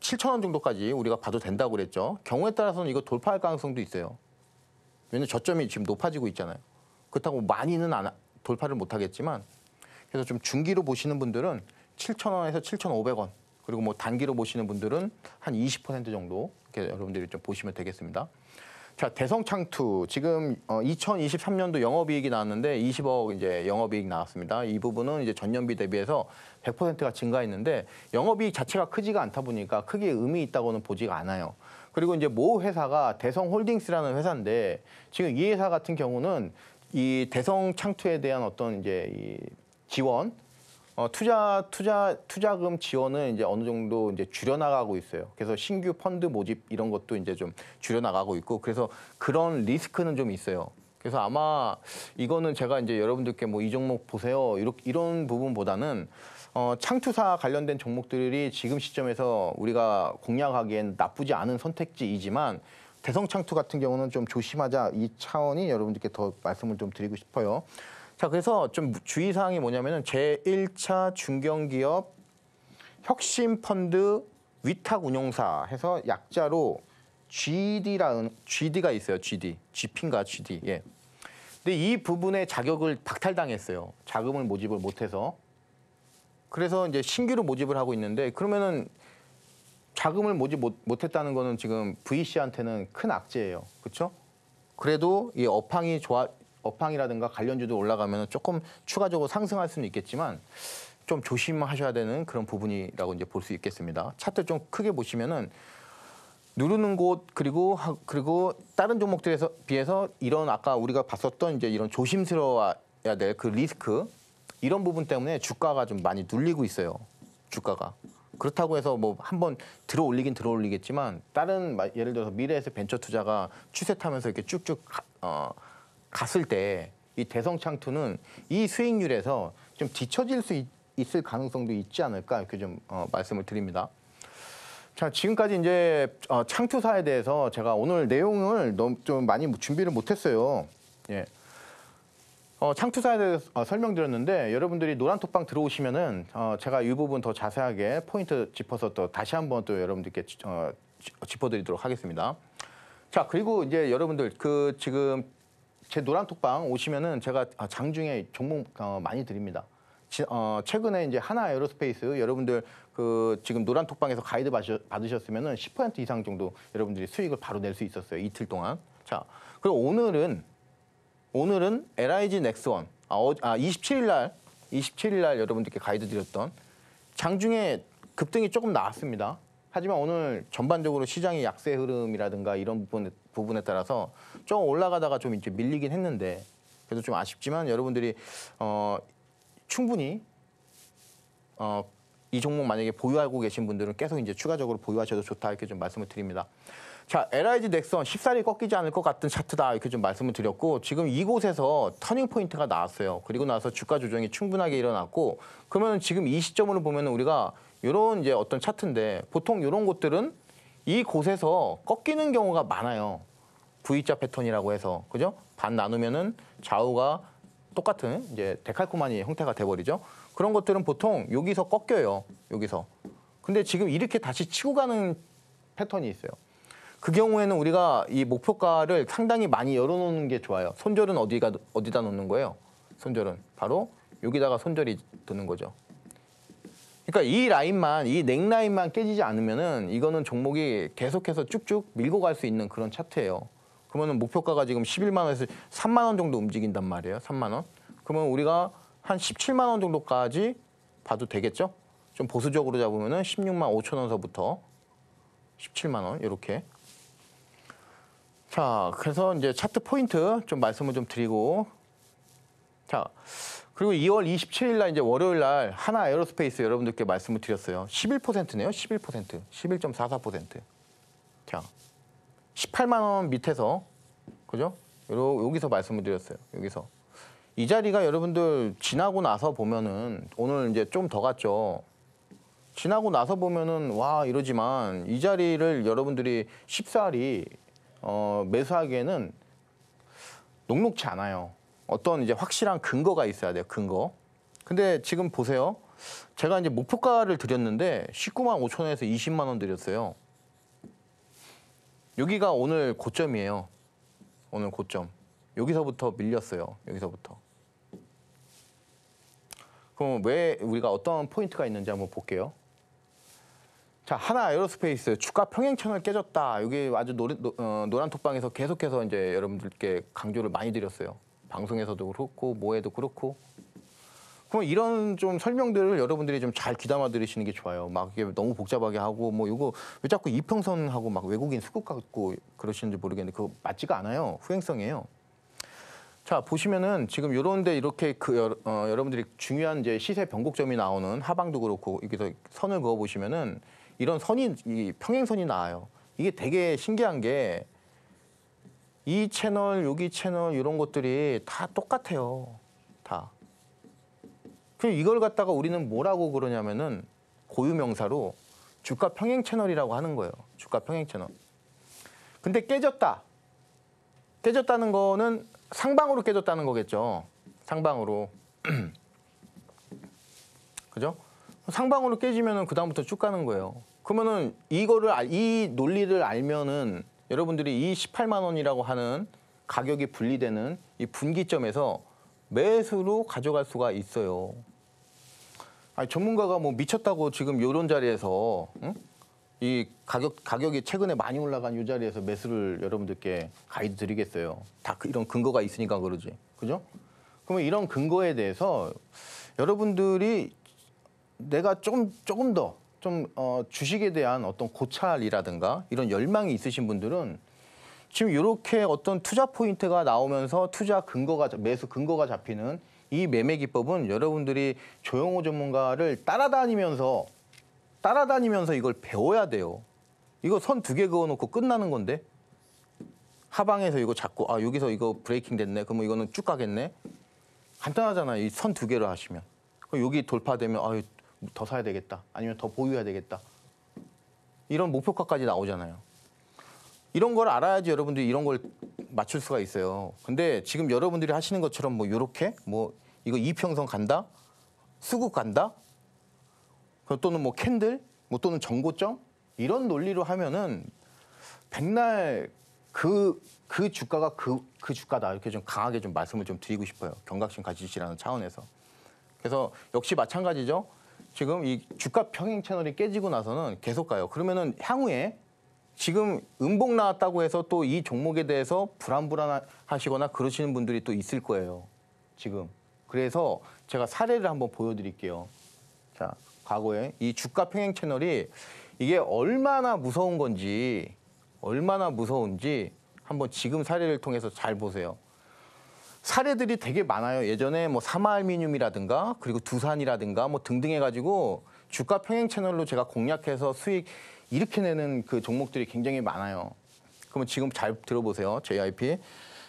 7 0 0 0원 정도까지 우리가 봐도 된다고 그랬죠. 경우에 따라서는 이거 돌파할 가능성도 있어요. 왜냐면 저점이 지금 높아지고 있잖아요. 그렇다고 많이는 안, 돌파를 못하겠지만 그래서 좀 중기로 보시는 분들은 7 0 0 0원에서 7,500원 그리고 뭐 단기로 보시는 분들은 한 20% 정도 이렇게 여러분들이 좀 보시면 되겠습니다. 자, 대성창투 지금 어, 2023년도 영업이익이 나왔는데 20억 이제 영업이익 나왔습니다. 이 부분은 이제 전년비 대비해서 100%가 증가했는데 영업이익 자체가 크지가 않다 보니까 크게 의미 있다고는 보지가 않아요. 그리고 이제 모 회사가 대성홀딩스라는 회사인데 지금 이 회사 같은 경우는 이 대성창투에 대한 어떤 이제 이 지원 어, 투자 투자 투자금 지원은 이제 어느 정도 이제 줄여 나가고 있어요. 그래서 신규 펀드 모집 이런 것도 이제 좀 줄여 나가고 있고 그래서 그런 리스크는 좀 있어요. 그래서 아마 이거는 제가 이제 여러분들께 뭐 이 종목 보세요 이렇게 이런 부분보다는 어, 창투사 관련된 종목들이 지금 시점에서 우리가 공략하기엔 나쁘지 않은 선택지이지만 대성창투 같은 경우는 좀 조심하자 이 차원이 여러분들께 더 말씀을 좀 드리고 싶어요. 자, 그래서 좀 주의사항이 뭐냐면은 제1차 중견기업 혁신펀드 위탁운용사 해서 약자로 GD라는 GD가 있어요. GD, GP인가 GD. 예. 근데 이부분에 자격을 박탈당했어요. 자금을 모집을 못해서. 그래서 이제 신규로 모집을 하고 있는데 그러면은 자금을 모집 못, 못했다는 거는 지금 VC한테는 큰 악재예요. 그렇죠? 그래도 이 업황이 좋아 업황이라든가 관련주도 올라가면 조금 추가적으로 상승할 수는 있겠지만 좀 조심하셔야 되는 그런 부분이라고 이제 볼 수 있겠습니다. 차트 좀 크게 보시면은 누르는 곳 그리고 그리고 다른 종목들에서 비해서 이런 아까 우리가 봤었던 이제 이런 조심스러워야 될 그 리스크 이런 부분 때문에 주가가 좀 많이 눌리고 있어요. 주가가. 그렇다고 해서 뭐 한번 들어 올리긴 들어 올리겠지만 다른 예를 들어서 미래에서 벤처 투자가 추세 타면서 이렇게 쭉쭉 어, 갔을 때 이 대성 창투는 이 수익률에서 좀 뒤처질 수 있, 을 가능성도 있지 않을까 이렇게 좀 어, 말씀을 드립니다. 자 지금까지 이제 어, 창투사에 대해서 제가 오늘 내용을 너무 좀 많이 뭐 준비를 못했어요. 예. 어, 창투사에 대해서 어, 설명드렸는데 여러분들이 노란톡방 들어오시면은 어, 제가 이 부분 더 자세하게 포인트 짚어서 또 다시 한번 또 여러분들께 어, 짚어드리도록 하겠습니다. 자 그리고 이제 여러분들 그 지금 제 노란톡방 오시면은 제가 아, 장중에 종목 어, 많이 드립니다. 지, 어, 최근에 이제 하나 에어로스페이스 여러분들 그 지금 노란톡방에서 가이드 받으셨으면은 10% 이상 정도 여러분들이 수익을 바로 낼 수 있었어요 이틀 동안. 자 그리고 오늘은 오늘은 LIG 넥스원 아, 어, 아 27일 날 27일 날 여러분들께 가이드 드렸던 장중에 급등이 조금 나왔습니다. 하지만 오늘 전반적으로 시장의 약세 흐름이라든가 이런 부분에 부분에 따라서 좀 올라가다가 좀 이제 밀리긴 했는데 그래도 좀 아쉽지만 여러분들이 어, 충분히 어, 이 종목 만약에 보유하고 계신 분들은 계속 이제 추가적으로 보유하셔도 좋다 이렇게 좀 말씀을 드립니다. 자, LIG 넥선 14일이 꺾이지 않을 것 같은 차트다 이렇게 좀 말씀을 드렸고 지금 이곳에서 터닝 포인트가 나왔어요. 그리고 나서 주가 조정이 충분하게 일어났고 그러면 지금 이 시점으로 보면 우리가 이런 이제 어떤 차트인데 보통 이런 곳들은 이 곳에서 꺾이는 경우가 많아요. V자 패턴이라고 해서 그죠? 반 나누면은 좌우가 똑같은 이제 데칼코마니 형태가 돼버리죠. 그런 것들은 보통 여기서 꺾여요. 여기서. 근데 지금 이렇게 다시 치고 가는 패턴이 있어요. 그 경우에는 우리가 이 목표가를 상당히 많이 열어놓는 게 좋아요. 손절은 어디가 어디다 놓는 거예요? 손절은 바로 여기다가 손절이 드는 거죠. 그러니까 이 라인만 이넥 라인만 깨지지 않으면은 이거는 종목이 계속해서 쭉쭉 밀고 갈 수 있는 그런 차트예요. 그러면 목표가가 지금 11만 원에서 3만 원 정도 움직인단 말이에요. 3만 원. 그러면 우리가 한 17만 원 정도까지 봐도 되겠죠? 좀 보수적으로 잡으면은 16만 5천 원서부터 17만 원 이렇게. 자, 그래서 이제 차트 포인트 좀 말씀을 좀 드리고 자, 그리고 2월 27일 날 이제 월요일 날 하나 에어로스페이스 여러분들께 말씀을 드렸어요. 11%네요. 11%. 11.44%. 자. 18만 원 밑에서 그죠? 요 여기서 말씀을 드렸어요. 여기서. 이 자리가 여러분들 지나고 나서 보면은 오늘 이제 좀 더 갔죠. 지나고 나서 보면은 와 이러지만 이 자리를 여러분들이 쉽사리 어, 매수하기에는 녹록치 않아요. 어떤 이제 확실한 근거가 있어야 돼요. 근거. 근데 지금 보세요. 제가 이제 목표가를 드렸는데 19만 5천 원에서 20만 원 드렸어요. 여기가 오늘 고점이에요. 오늘 고점. 여기서부터 밀렸어요. 여기서부터. 그럼 왜 우리가 어떤 포인트가 있는지 한번 볼게요. 자, 하나 에어로스페이스 주가 평행천을 깨졌다. 여기 아주 노란, 노, 어, 노란 톡방에서 계속해서 이제 여러분들께 강조를 많이 드렸어요. 방송에서도 그렇고 뭐에도 그렇고 그럼 이런 좀 설명들을 여러분들이 좀 잘 귀담아 들으시는 게 좋아요. 막 이게 너무 복잡하게 하고 뭐 이거 왜 자꾸 이평선하고 막 외국인 수국 같고 그러시는지 모르겠는데 그거 맞지가 않아요. 후행성이에요. 자 보시면은 지금 요런데 이렇게 그 어, 여러분들이 중요한 이제 시세 변곡점이 나오는 하방도 그렇고 여기서 선을 그어 보시면은 이런 선이 이 평행선이 나와요. 이게 되게 신기한 게이 채널, 여기 채널 이런 것들이 다 똑같아요. 다. 그 이걸 갖다가 우리는 뭐라고 그러냐면은 고유명사로 주가 평행 채널이라고 하는 거예요. 주가 평행 채널. 근데 깨졌다. 깨졌다는 거는 상방으로 깨졌다는 거겠죠. 상방으로. 그죠? 상방으로 깨지면은 그다음부터 쭉 가는 거예요. 그러면은 이거를 이 논리를 알면은 여러분들이 이 18만 원이라고 하는 가격이 분리되는 이 분기점에서 매수로 가져갈 수가 있어요. 아니, 전문가가 뭐 미쳤다고 지금 요런 자리에서 응? 이 가격 가격이 최근에 많이 올라간 이 자리에서 매수를 여러분들께 가이드 드리겠어요. 다 그, 이런 근거가 있으니까 그러지, 그죠? 그러면 이런 근거에 대해서 여러분들이 내가 좀 조금 더좀 어, 주식에 대한 어떤 고찰이라든가 이런 열망이 있으신 분들은 지금 이렇게 어떤 투자 포인트가 나오면서 투자 근거가 매수 근거가 잡히는 이 매매 기법은 여러분들이 조영호 전문가를 따라다니면서 따라다니면서 이걸 배워야 돼요. 이거 선 두 개 그어놓고 끝나는 건데 하방에서 이거 잡고 아 여기서 이거 브레이킹 됐네. 그러면 이거는 쭉 가겠네. 간단하잖아요. 이 선 두 개를 하시면 여기 돌파되면 아유 더 사야 되겠다. 아니면 더 보유해야 되겠다. 이런 목표가까지 나오잖아요. 이런 걸 알아야지 여러분들이 이런 걸 맞출 수가 있어요. 근데 지금 여러분들이 하시는 것처럼 뭐 요렇게 뭐 이거 이평선 간다? 수국 간다? 또는 뭐 캔들? 뭐 또는 정고점? 이런 논리로 하면은 백날 그, 그 주가가 그, 그 주가다. 이렇게 좀 강하게 좀 말씀을 좀 드리고 싶어요. 경각심 가지시라는 차원에서. 그래서 역시 마찬가지죠. 지금 이 주가 평행 채널이 깨지고 나서는 계속 가요. 그러면은 향후에 지금 음봉 나왔다고 해서 또 이 종목에 대해서 불안불안하시거나 그러시는 분들이 또 있을 거예요. 지금. 그래서 제가 사례를 한번 보여드릴게요. 자, 과거에 이 주가 평행 채널이 이게 얼마나 무서운 건지, 얼마나 무서운지 한번 지금 사례를 통해서 잘 보세요. 사례들이 되게 많아요. 예전에 뭐 사마알미늄이라든가 그리고 두산이라든가 뭐 등등 해가지고 주가 평행 채널로 제가 공략해서 수익 이렇게 내는 그 종목들이 굉장히 많아요. 그러면 지금 잘 들어보세요. JIP.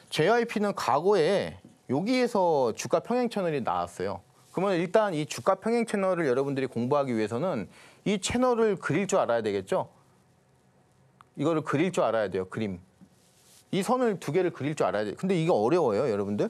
JIP는 과거에 여기에서 주가 평행 채널이 나왔어요. 그러면 일단 이 주가 평행 채널을 여러분들이 공부하기 위해서는 이 채널을 그릴 줄 알아야 되겠죠? 이거를 그릴 줄 알아야 돼요. 그림. 이 선을 두 개를 그릴 줄 알아야 돼요. 근데 이게 어려워요, 여러분들.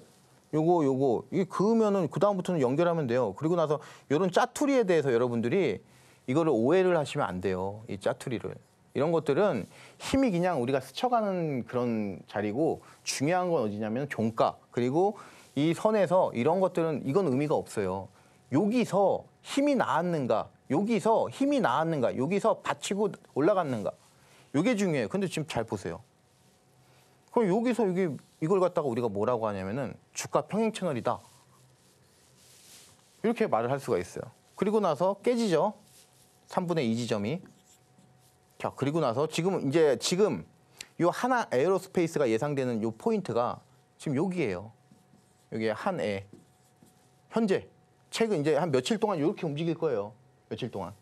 요거 요거 이게 그으면은 그 다음부터는 연결하면 돼요. 그리고 나서 요런 짜투리에 대해서 여러분들이 이거를 오해를 하시면 안 돼요. 이 짜투리를. 이런 것들은 힘이 그냥 우리가 스쳐가는 그런 자리고 중요한 건 어디냐면 종가. 그리고 이 선에서 이런 것들은 이건 의미가 없어요. 여기서 힘이 나왔는가? 여기서 힘이 나왔는가? 여기서 받치고 올라갔는가? 요게 중요해요. 근데 지금 잘 보세요. 그럼 여기서 이게 이걸 갖다가 우리가 뭐라고 하냐면은 주가 평행 채널이다. 이렇게 말을 할 수가 있어요. 그리고 나서 깨지죠. 3분의 2 지점이. 자, 그리고 나서 지금 이제 지금 요 하나 에어로스페이스가 예상되는 요 포인트가 지금 여기에요. 여기에 한 애. 현재 최근 이제 한 며칠 동안 이렇게 움직일 거예요. 며칠 동안.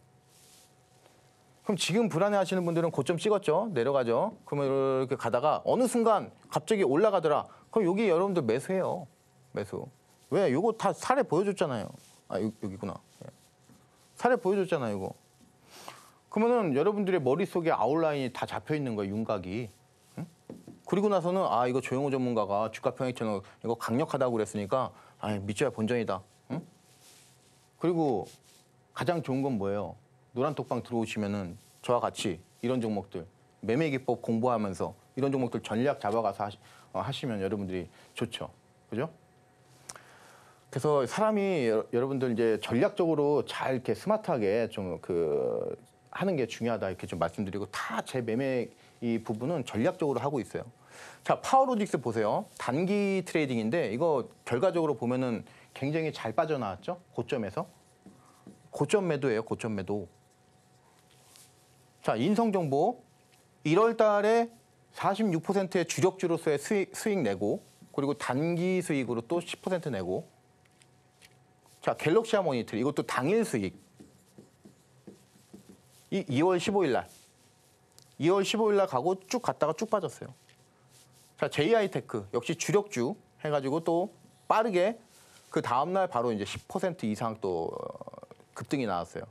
그럼 지금 불안해하시는 분들은 고점 찍었죠? 내려가죠? 그러면 이렇게 가다가 어느 순간 갑자기 올라가더라. 그럼 여기 여러분들 매수해요. 매수. 왜? 요거 다 사례 보여줬잖아요. 아, 여, 기구나 예. 사례 보여줬잖아요, 이거. 그러면은 여러분들의 머릿속에 아웃라인이 다 잡혀 있는 거예요, 윤곽이. 응? 그리고 나서는 아, 이거 조용호 전문가가 주가 평행처럼 이거 강력하다고 그랬으니까 아, 밑져야 본전이다. 응? 그리고 가장 좋은 건 뭐예요? 노란 톡방 들어오시면은 저와 같이 이런 종목들 매매 기법 공부하면서 이런 종목들 전략 잡아가서 하시, 어, 하시면 여러분들이 좋죠. 그죠? 그래서 사람이 여러분들 이제 전략적으로 잘 이렇게 스마트하게 좀 그 하는 게 중요하다 이렇게 좀 말씀드리고 다 제 매매 이 부분은 전략적으로 하고 있어요. 자, 파워로직스 보세요. 단기 트레이딩인데 이거 결과적으로 보면은 굉장히 잘 빠져나왔죠? 고점에서. 고점 매도예요, 고점 매도. 자, 인성정보 1월 달에 46%의 주력주로서의 수익, 수익 내고 그리고 단기 수익으로 또 10% 내고 자, 갤럭시아 모니터 이것도 당일 수익 이 2월 15일 날 2월 15일 날 가고 쭉 갔다가 쭉 빠졌어요. 자, JI테크 역시 주력주 해 가지고 또 빠르게 그 다음 날 바로 이제 10% 이상 또 어, 급등이 나왔어요.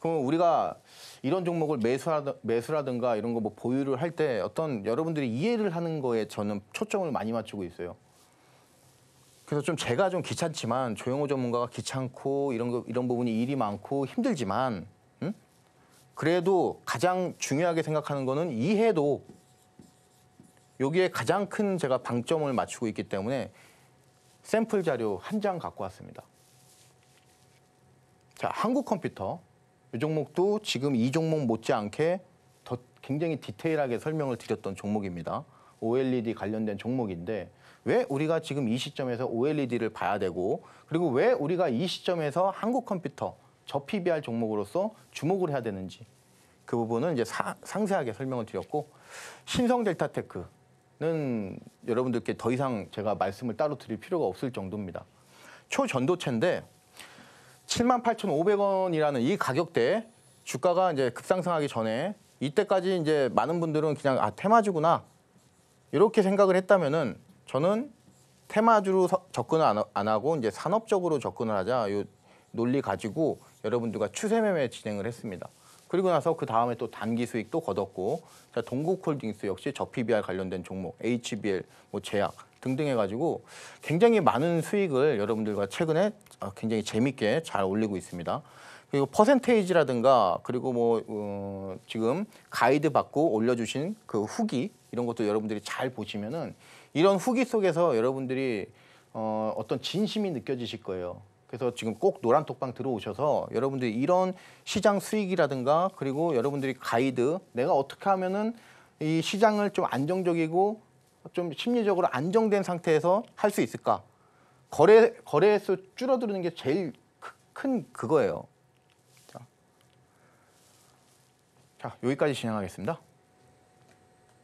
그러면 우리가 이런 종목을 매수하든, 매수라든가 이런 거 뭐 보유를 할 때 어떤 여러분들이 이해를 하는 거에 저는 초점을 많이 맞추고 있어요. 그래서 좀 제가 좀 귀찮지만 조영호 전문가가 귀찮고 이런 거 이런 부분이 일이 많고 힘들지만 음? 그래도 가장 중요하게 생각하는 거는 이해도 여기에 가장 큰 제가 방점을 맞추고 있기 때문에 샘플 자료 한 장 갖고 왔습니다. 자, 한국 컴퓨터 이 종목도 지금 이 종목 못지않게 더 굉장히 디테일하게 설명을 드렸던 종목입니다. OLED 관련된 종목인데 왜 우리가 지금 이 시점에서 OLED를 봐야 되고 그리고 왜 우리가 이 시점에서 한국 컴퓨터 저 PBR 종목으로서 주목을 해야 되는지 그 부분은 이제 사, 상세하게 설명을 드렸고 신성 델타테크는 여러분들께 더 이상 제가 말씀을 따로 드릴 필요가 없을 정도입니다. 초전도체인데 78,500원이라는 이가격대 주가가 이제 급상승하기 전에 이때까지 이제 많은 분들은 그냥 아 테마주구나 이렇게 생각을 했다면은 저는 테마주로 서, 접근을 안, 안, 하고 이제 산업적으로 접근을 하자 요 논리 가지고 여러분들과 추세 매매 진행을 했습니다. 그리고 나서 그 다음에 또 단기 수익도 거뒀고 자 동국홀딩스 역시 저 PBR 관련된 종목 HBL 뭐 제약 등등 해가지고 굉장히 많은 수익을 여러분들과 최근에 어, 굉장히 재밌게 잘 올리고 있습니다. 그리고 퍼센테이지라든가 그리고 뭐 어, 지금 가이드 받고 올려주신 그 후기 이런 것도 여러분들이 잘 보시면은 이런 후기 속에서 여러분들이 어, 어떤 진심이 느껴지실 거예요. 그래서 지금 꼭 노란톡방 들어오셔서 여러분들이 이런 시장 수익이라든가 그리고 여러분들이 가이드 내가 어떻게 하면은 이 시장을 좀 안정적이고 좀 심리적으로 안정된 상태에서 할 수 있을까 거래 거래에서 줄어드는 게 제일 큰 그거예요. 자 여기까지 진행하겠습니다.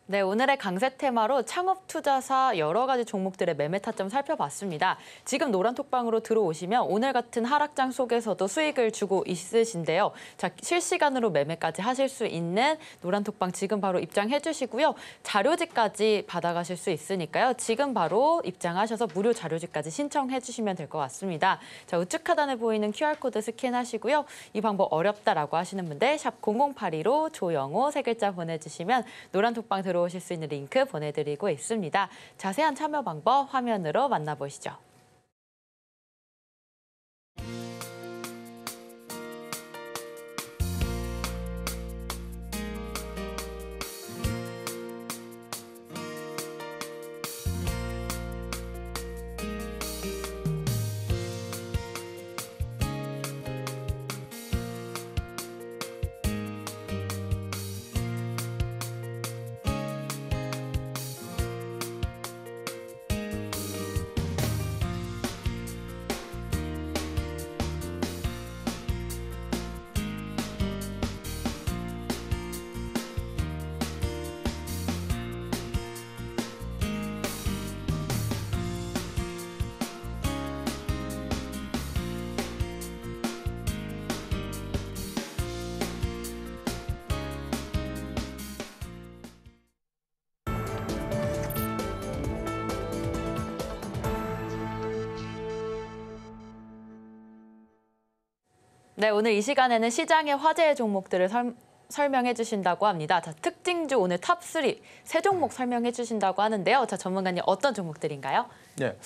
네, 오늘의 강세 테마로 창업 투자사 여러 가지 종목들의 매매 타점 살펴봤습니다. 지금 노란 톡방으로 들어오시면 오늘 같은 하락장 속에서도 수익을 주고 있으신데요. 자, 실시간으로 매매까지 하실 수 있는 노란 톡방 지금 바로 입장해 주시고요. 자료지까지 받아가실 수 있으니까요. 지금 바로 입장하셔서 무료 자료지까지 신청해 주시면 될 것 같습니다. 자, 우측 하단에 보이는 QR코드 스캔하시고요. 이 방법 어렵다라고 하시는 분들 샵 0082로 조영호 세 글자 보내주시면 노란 톡방 들어 들어오실 수 있는 링크 보내드리고 있습니다. 자세한 참여 방법 화면으로 만나보시죠. 네, 오늘 이 시간에는 시장의 화제의 종목들을 설, 설명해 주신다고 합니다. 자, 특징주 오늘 탑 3 세 종목 설명해 주신다고 하는데요. 자, 전문가님 어떤 종목들인가요? 네,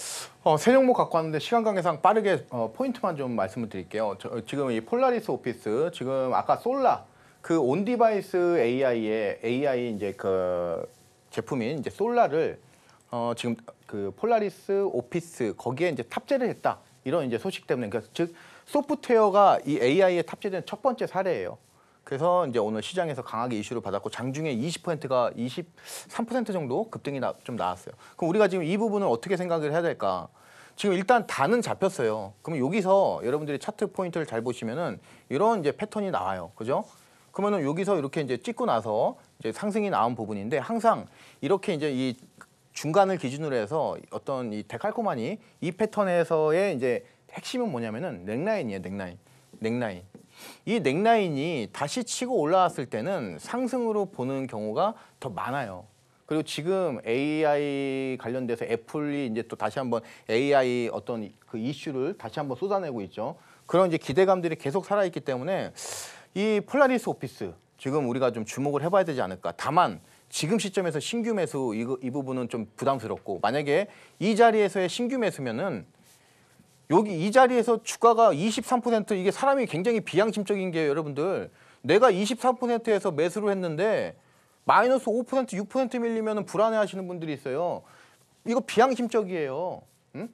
어, 세 종목 갖고 왔는데 시간 관계상 빠르게 어, 포인트만 좀 말씀을 드릴게요. 저, 어, 지금 이 폴라리스 오피스, 지금 아까 솔라 그 온디바이스 AI의 AI 이제 그 제품인 이제 솔라를 어, 지금 그 폴라리스 오피스 거기에 이제 탑재를 했다. 이런 이제 소식 때문에 그러니까 즉 소프트웨어가 이 AI에 탑재된 첫 번째 사례예요. 그래서 이제 오늘 시장에서 강하게 이슈를 받았고 장중에 20%가 23% 정도 급등이 나, 좀 나왔어요. 그럼 우리가 지금 이 부분을 어떻게 생각을 해야 될까? 지금 일단 단은 잡혔어요. 그럼 여기서 여러분들이 차트 포인트를 잘 보시면은 이런 이제 패턴이 나와요. 그죠? 그러면은 여기서 이렇게 이제 찍고 나서 이제 상승이 나온 부분인데 항상 이렇게 이제 이 중간을 기준으로 해서 어떤 이 데칼코마니 이 패턴에서의 이제 핵심은 뭐냐면은 넥라인이에요, 넥라인. 넥라인. 이 넥라인이 다시 치고 올라왔을 때는 상승으로 보는 경우가 더 많아요. 그리고 지금 AI 관련돼서 애플이 이제 또 다시 한번 AI 어떤 그 이슈를 다시 한번 쏟아내고 있죠. 그런 이제 기대감들이 계속 살아있기 때문에 이 폴라리스 오피스 지금 우리가 좀 주목을 해봐야 되지 않을까. 다만 지금 시점에서 신규 매수 이, 이 부분은 좀 부담스럽고 만약에 이 자리에서의 신규 매수면은 여기 이 자리에서 주가가 23% 이게 사람이 굉장히 비양심적인 게 여러분들 내가 23%에서 매수를 했는데 마이너스 5% 6% 밀리면 불안해하시는 분들이 있어요. 이거 비양심적이에요. 응?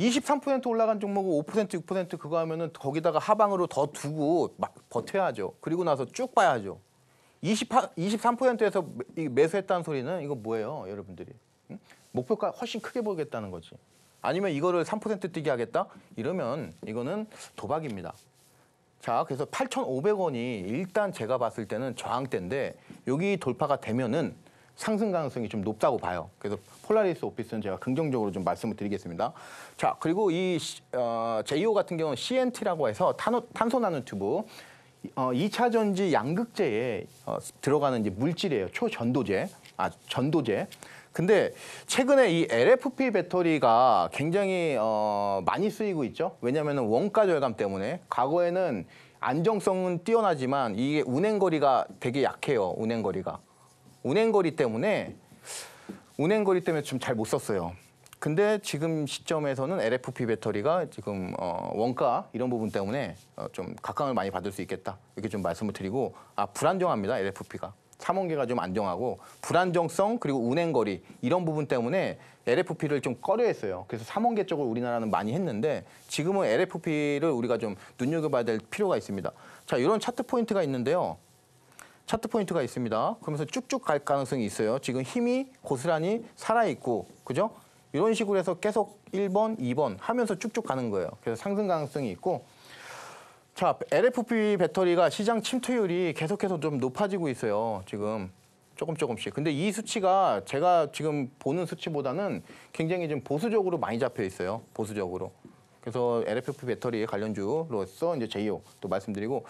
23% 올라간 종목을 5% 6% 그거 하면은 거기다가 하방으로 더 두고 막 버텨야죠. 그리고 나서 쭉 봐야죠. 2 23%에서 매수했다는 소리는 이거 뭐예요, 여러분들이? 응? 목표가 훨씬 크게 보겠다는 거지. 아니면 이거를 3% 뛰게 하겠다? 이러면 이거는 도박입니다. 자, 그래서 8,500원이 일단 제가 봤을 때는 저항대인데 여기 돌파가 되면은 상승 가능성이 좀 높다고 봐요. 그래서 폴라리스 오피스는 제가 긍정적으로 좀 말씀을 드리겠습니다. 자, 그리고 이 어, JO 같은 경우는 CNT라고 해서 탄소, 탄소 나는 튜브 어, 2차 전지 양극재에 어, 들어가는 이제 물질이에요. 초전도제. 아, 전도제. 근데 최근에 이 LFP 배터리가 굉장히 어, 많이 쓰이고 있죠. 왜냐하면 원가 절감 때문에 과거에는 안정성은 뛰어나지만 이게 운행거리가 되게 약해요. 운행거리가. 운행거리 때문에 운행거리 때문에 좀 잘 못 썼어요. 근데 지금 시점에서는 LFP 배터리가 지금 어, 원가 이런 부분 때문에 어, 좀 각광을 많이 받을 수 있겠다 이렇게 좀 말씀을 드리고 아 불안정합니다 LFP가 참원계가 좀 안정하고 불안정성 그리고 운행거리 이런 부분 때문에 LFP를 좀 꺼려했어요. 그래서 삼원계 쪽을 우리나라는 많이 했는데 지금은 LFP를 우리가 좀 눈여겨봐야 될 필요가 있습니다. 자 이런 차트 포인트가 있는데요. 차트 포인트가 있습니다. 그러면서 쭉쭉 갈 가능성이 있어요. 지금 힘이 고스란히 살아있고 그죠? 이런 식으로 해서 계속 1번, 2번 하면서 쭉쭉 가는 거예요. 그래서 상승 가능성이 있고 자, LFP 배터리가 시장 침투율이 계속해서 좀 높아지고 있어요. 지금 조금 조금씩. 근데 이 수치가 제가 지금 보는 수치보다는 굉장히 좀 보수적으로 많이 잡혀 있어요. 보수적으로. 그래서 LFP 배터리 관련주로서 이제 제이오 또 말씀드리고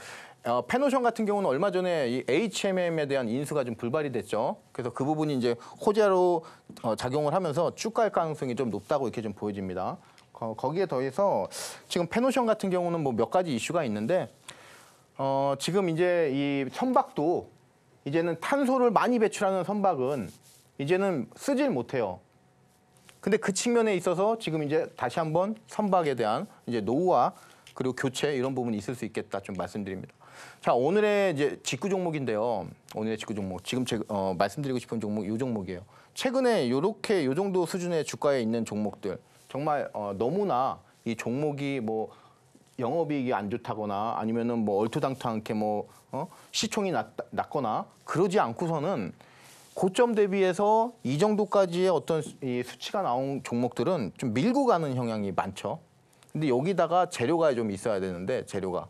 어, 페노션 같은 경우는 얼마 전에 이 HMM에 대한 인수가 좀 불발이 됐죠. 그래서 그 부분이 이제 호재로 어, 작용을 하면서 쭉 갈 가능성이 좀 높다고 이렇게 좀 보여집니다. 거, 거기에 더해서 지금 페노션 같은 경우는 뭐 몇 가지 이슈가 있는데 어, 지금 이제 이 선박도 이제는 탄소를 많이 배출하는 선박은 이제는 쓰질 못해요. 근데 그 측면에 있어서 지금 이제 다시 한번 선박에 대한 이제 노후화 그리고 교체 이런 부분이 있을 수 있겠다 좀 말씀드립니다. 자 오늘의 이제 직구 종목인데요. 오늘의 직구 종목 지금 제, 어, 말씀드리고 싶은 종목 이 종목이에요. 최근에 이렇게 요 정도 수준의 주가에 있는 종목들 정말 어, 너무나 이 종목이 뭐 영업이익이 안 좋다거나 아니면은 뭐 얼토당토 않게 뭐 어? 시총이 낮, 낮거나 그러지 않고서는 고점 대비해서 이 정도까지의 어떤 이 수치가 나온 종목들은 좀 밀고 가는 형향이 많죠. 근데 여기다가 재료가 좀 있어야 되는데 재료가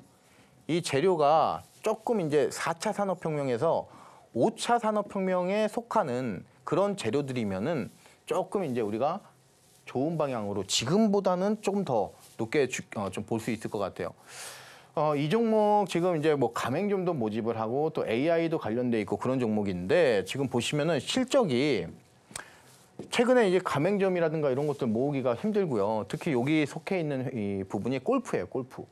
이 재료가 조금 이제 4차 산업혁명에서 5차 산업혁명에 속하는 그런 재료들이면은 조금 이제 우리가 좋은 방향으로 지금보다는 조금 더 높게 어, 좀볼 수 있을 것 같아요. 어, 이 종목 지금 이제 뭐 가맹점도 모집을 하고 또 AI도 관련돼 있고 그런 종목인데 지금 보시면은 실적이 최근에 이제 가맹점이라든가 이런 것들 모으기가 힘들고요. 특히 여기 속해 있는 이 부분이 골프예요, 골프.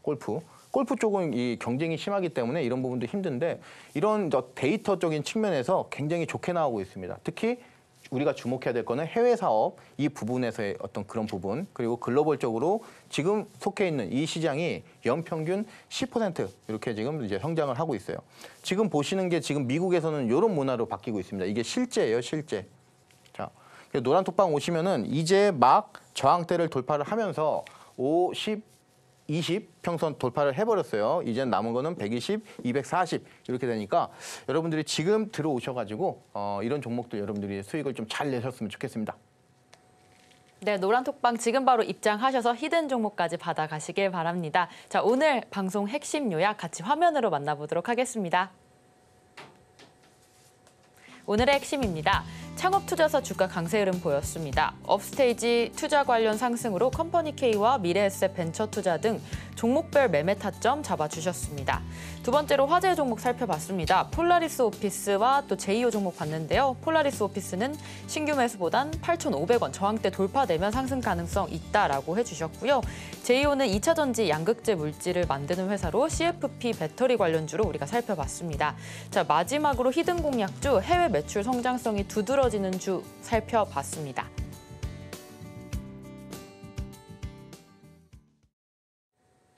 골프. 골프 쪽은 이 경쟁이 심하기 때문에 이런 부분도 힘든데 이런 데이터적인 측면에서 굉장히 좋게 나오고 있습니다. 특히 우리가 주목해야 될 거는 해외 사업 이 부분에서의 어떤 그런 부분 그리고 글로벌적으로 지금 속해 있는 이 시장이 연평균 10% 이렇게 지금 이제 성장을 하고 있어요. 지금 보시는 게 지금 미국에서는 이런 문화로 바뀌고 있습니다. 이게 실제예요, 실제. 자, 노란 톡방 오시면은 이제 막 저항대를 돌파를 하면서 50 120 평선 돌파를 해버렸어요. 이제 남은 거는 120, 240 이렇게 되니까 여러분들이 지금 들어오셔가지고 어, 이런 종목도 여러분들이 수익을 좀 잘 내셨으면 좋겠습니다. 네, 노란톡방 지금 바로 입장하셔서 히든 종목까지 받아가시길 바랍니다. 자, 오늘 방송 핵심 요약 같이 화면으로 만나보도록 하겠습니다. 오늘의 핵심입니다. 창업투자사 주가 강세 흐름 보였습니다. 업스테이지 투자 관련 상승으로 컴퍼니K와 미래에셋 벤처투자 등 종목별 매매 타점 잡아주셨습니다. 두 번째로 화제 종목 살펴봤습니다. 폴라리스 오피스와 또 제이오 종목 봤는데요. 폴라리스 오피스는 신규 매수보단 8,500원 저항대 돌파되면 상승 가능성 있다라고 해주셨고요. 제이오는 2차전지 양극재 물질을 만드는 회사로 CFP 배터리 관련주로 우리가 살펴봤습니다. 자 마지막으로 히든 공략주 해외 매출 성장성이 두드러 떨어지는 주 살펴봤습니다.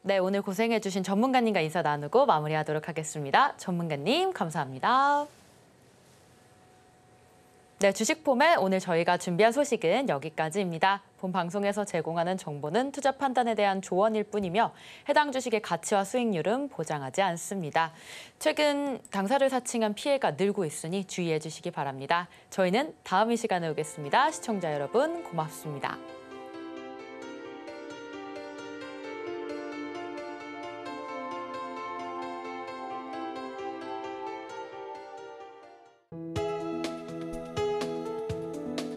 네, 오늘 고생해주신 전문가님과 인사 나누고 마무리하도록 하겠습니다. 전문가님, 감사합니다. 네, 주식폼에 오늘 저희가 준비한 소식은 여기까지입니다. 본 방송에서 제공하는 정보는 투자 판단에 대한 조언일 뿐이며 해당 주식의 가치와 수익률은 보장하지 않습니다. 최근 당사를 사칭한 피해가 늘고 있으니 주의해 주시기 바랍니다. 저희는 다음 이 시간에 오겠습니다. 시청자 여러분 고맙습니다.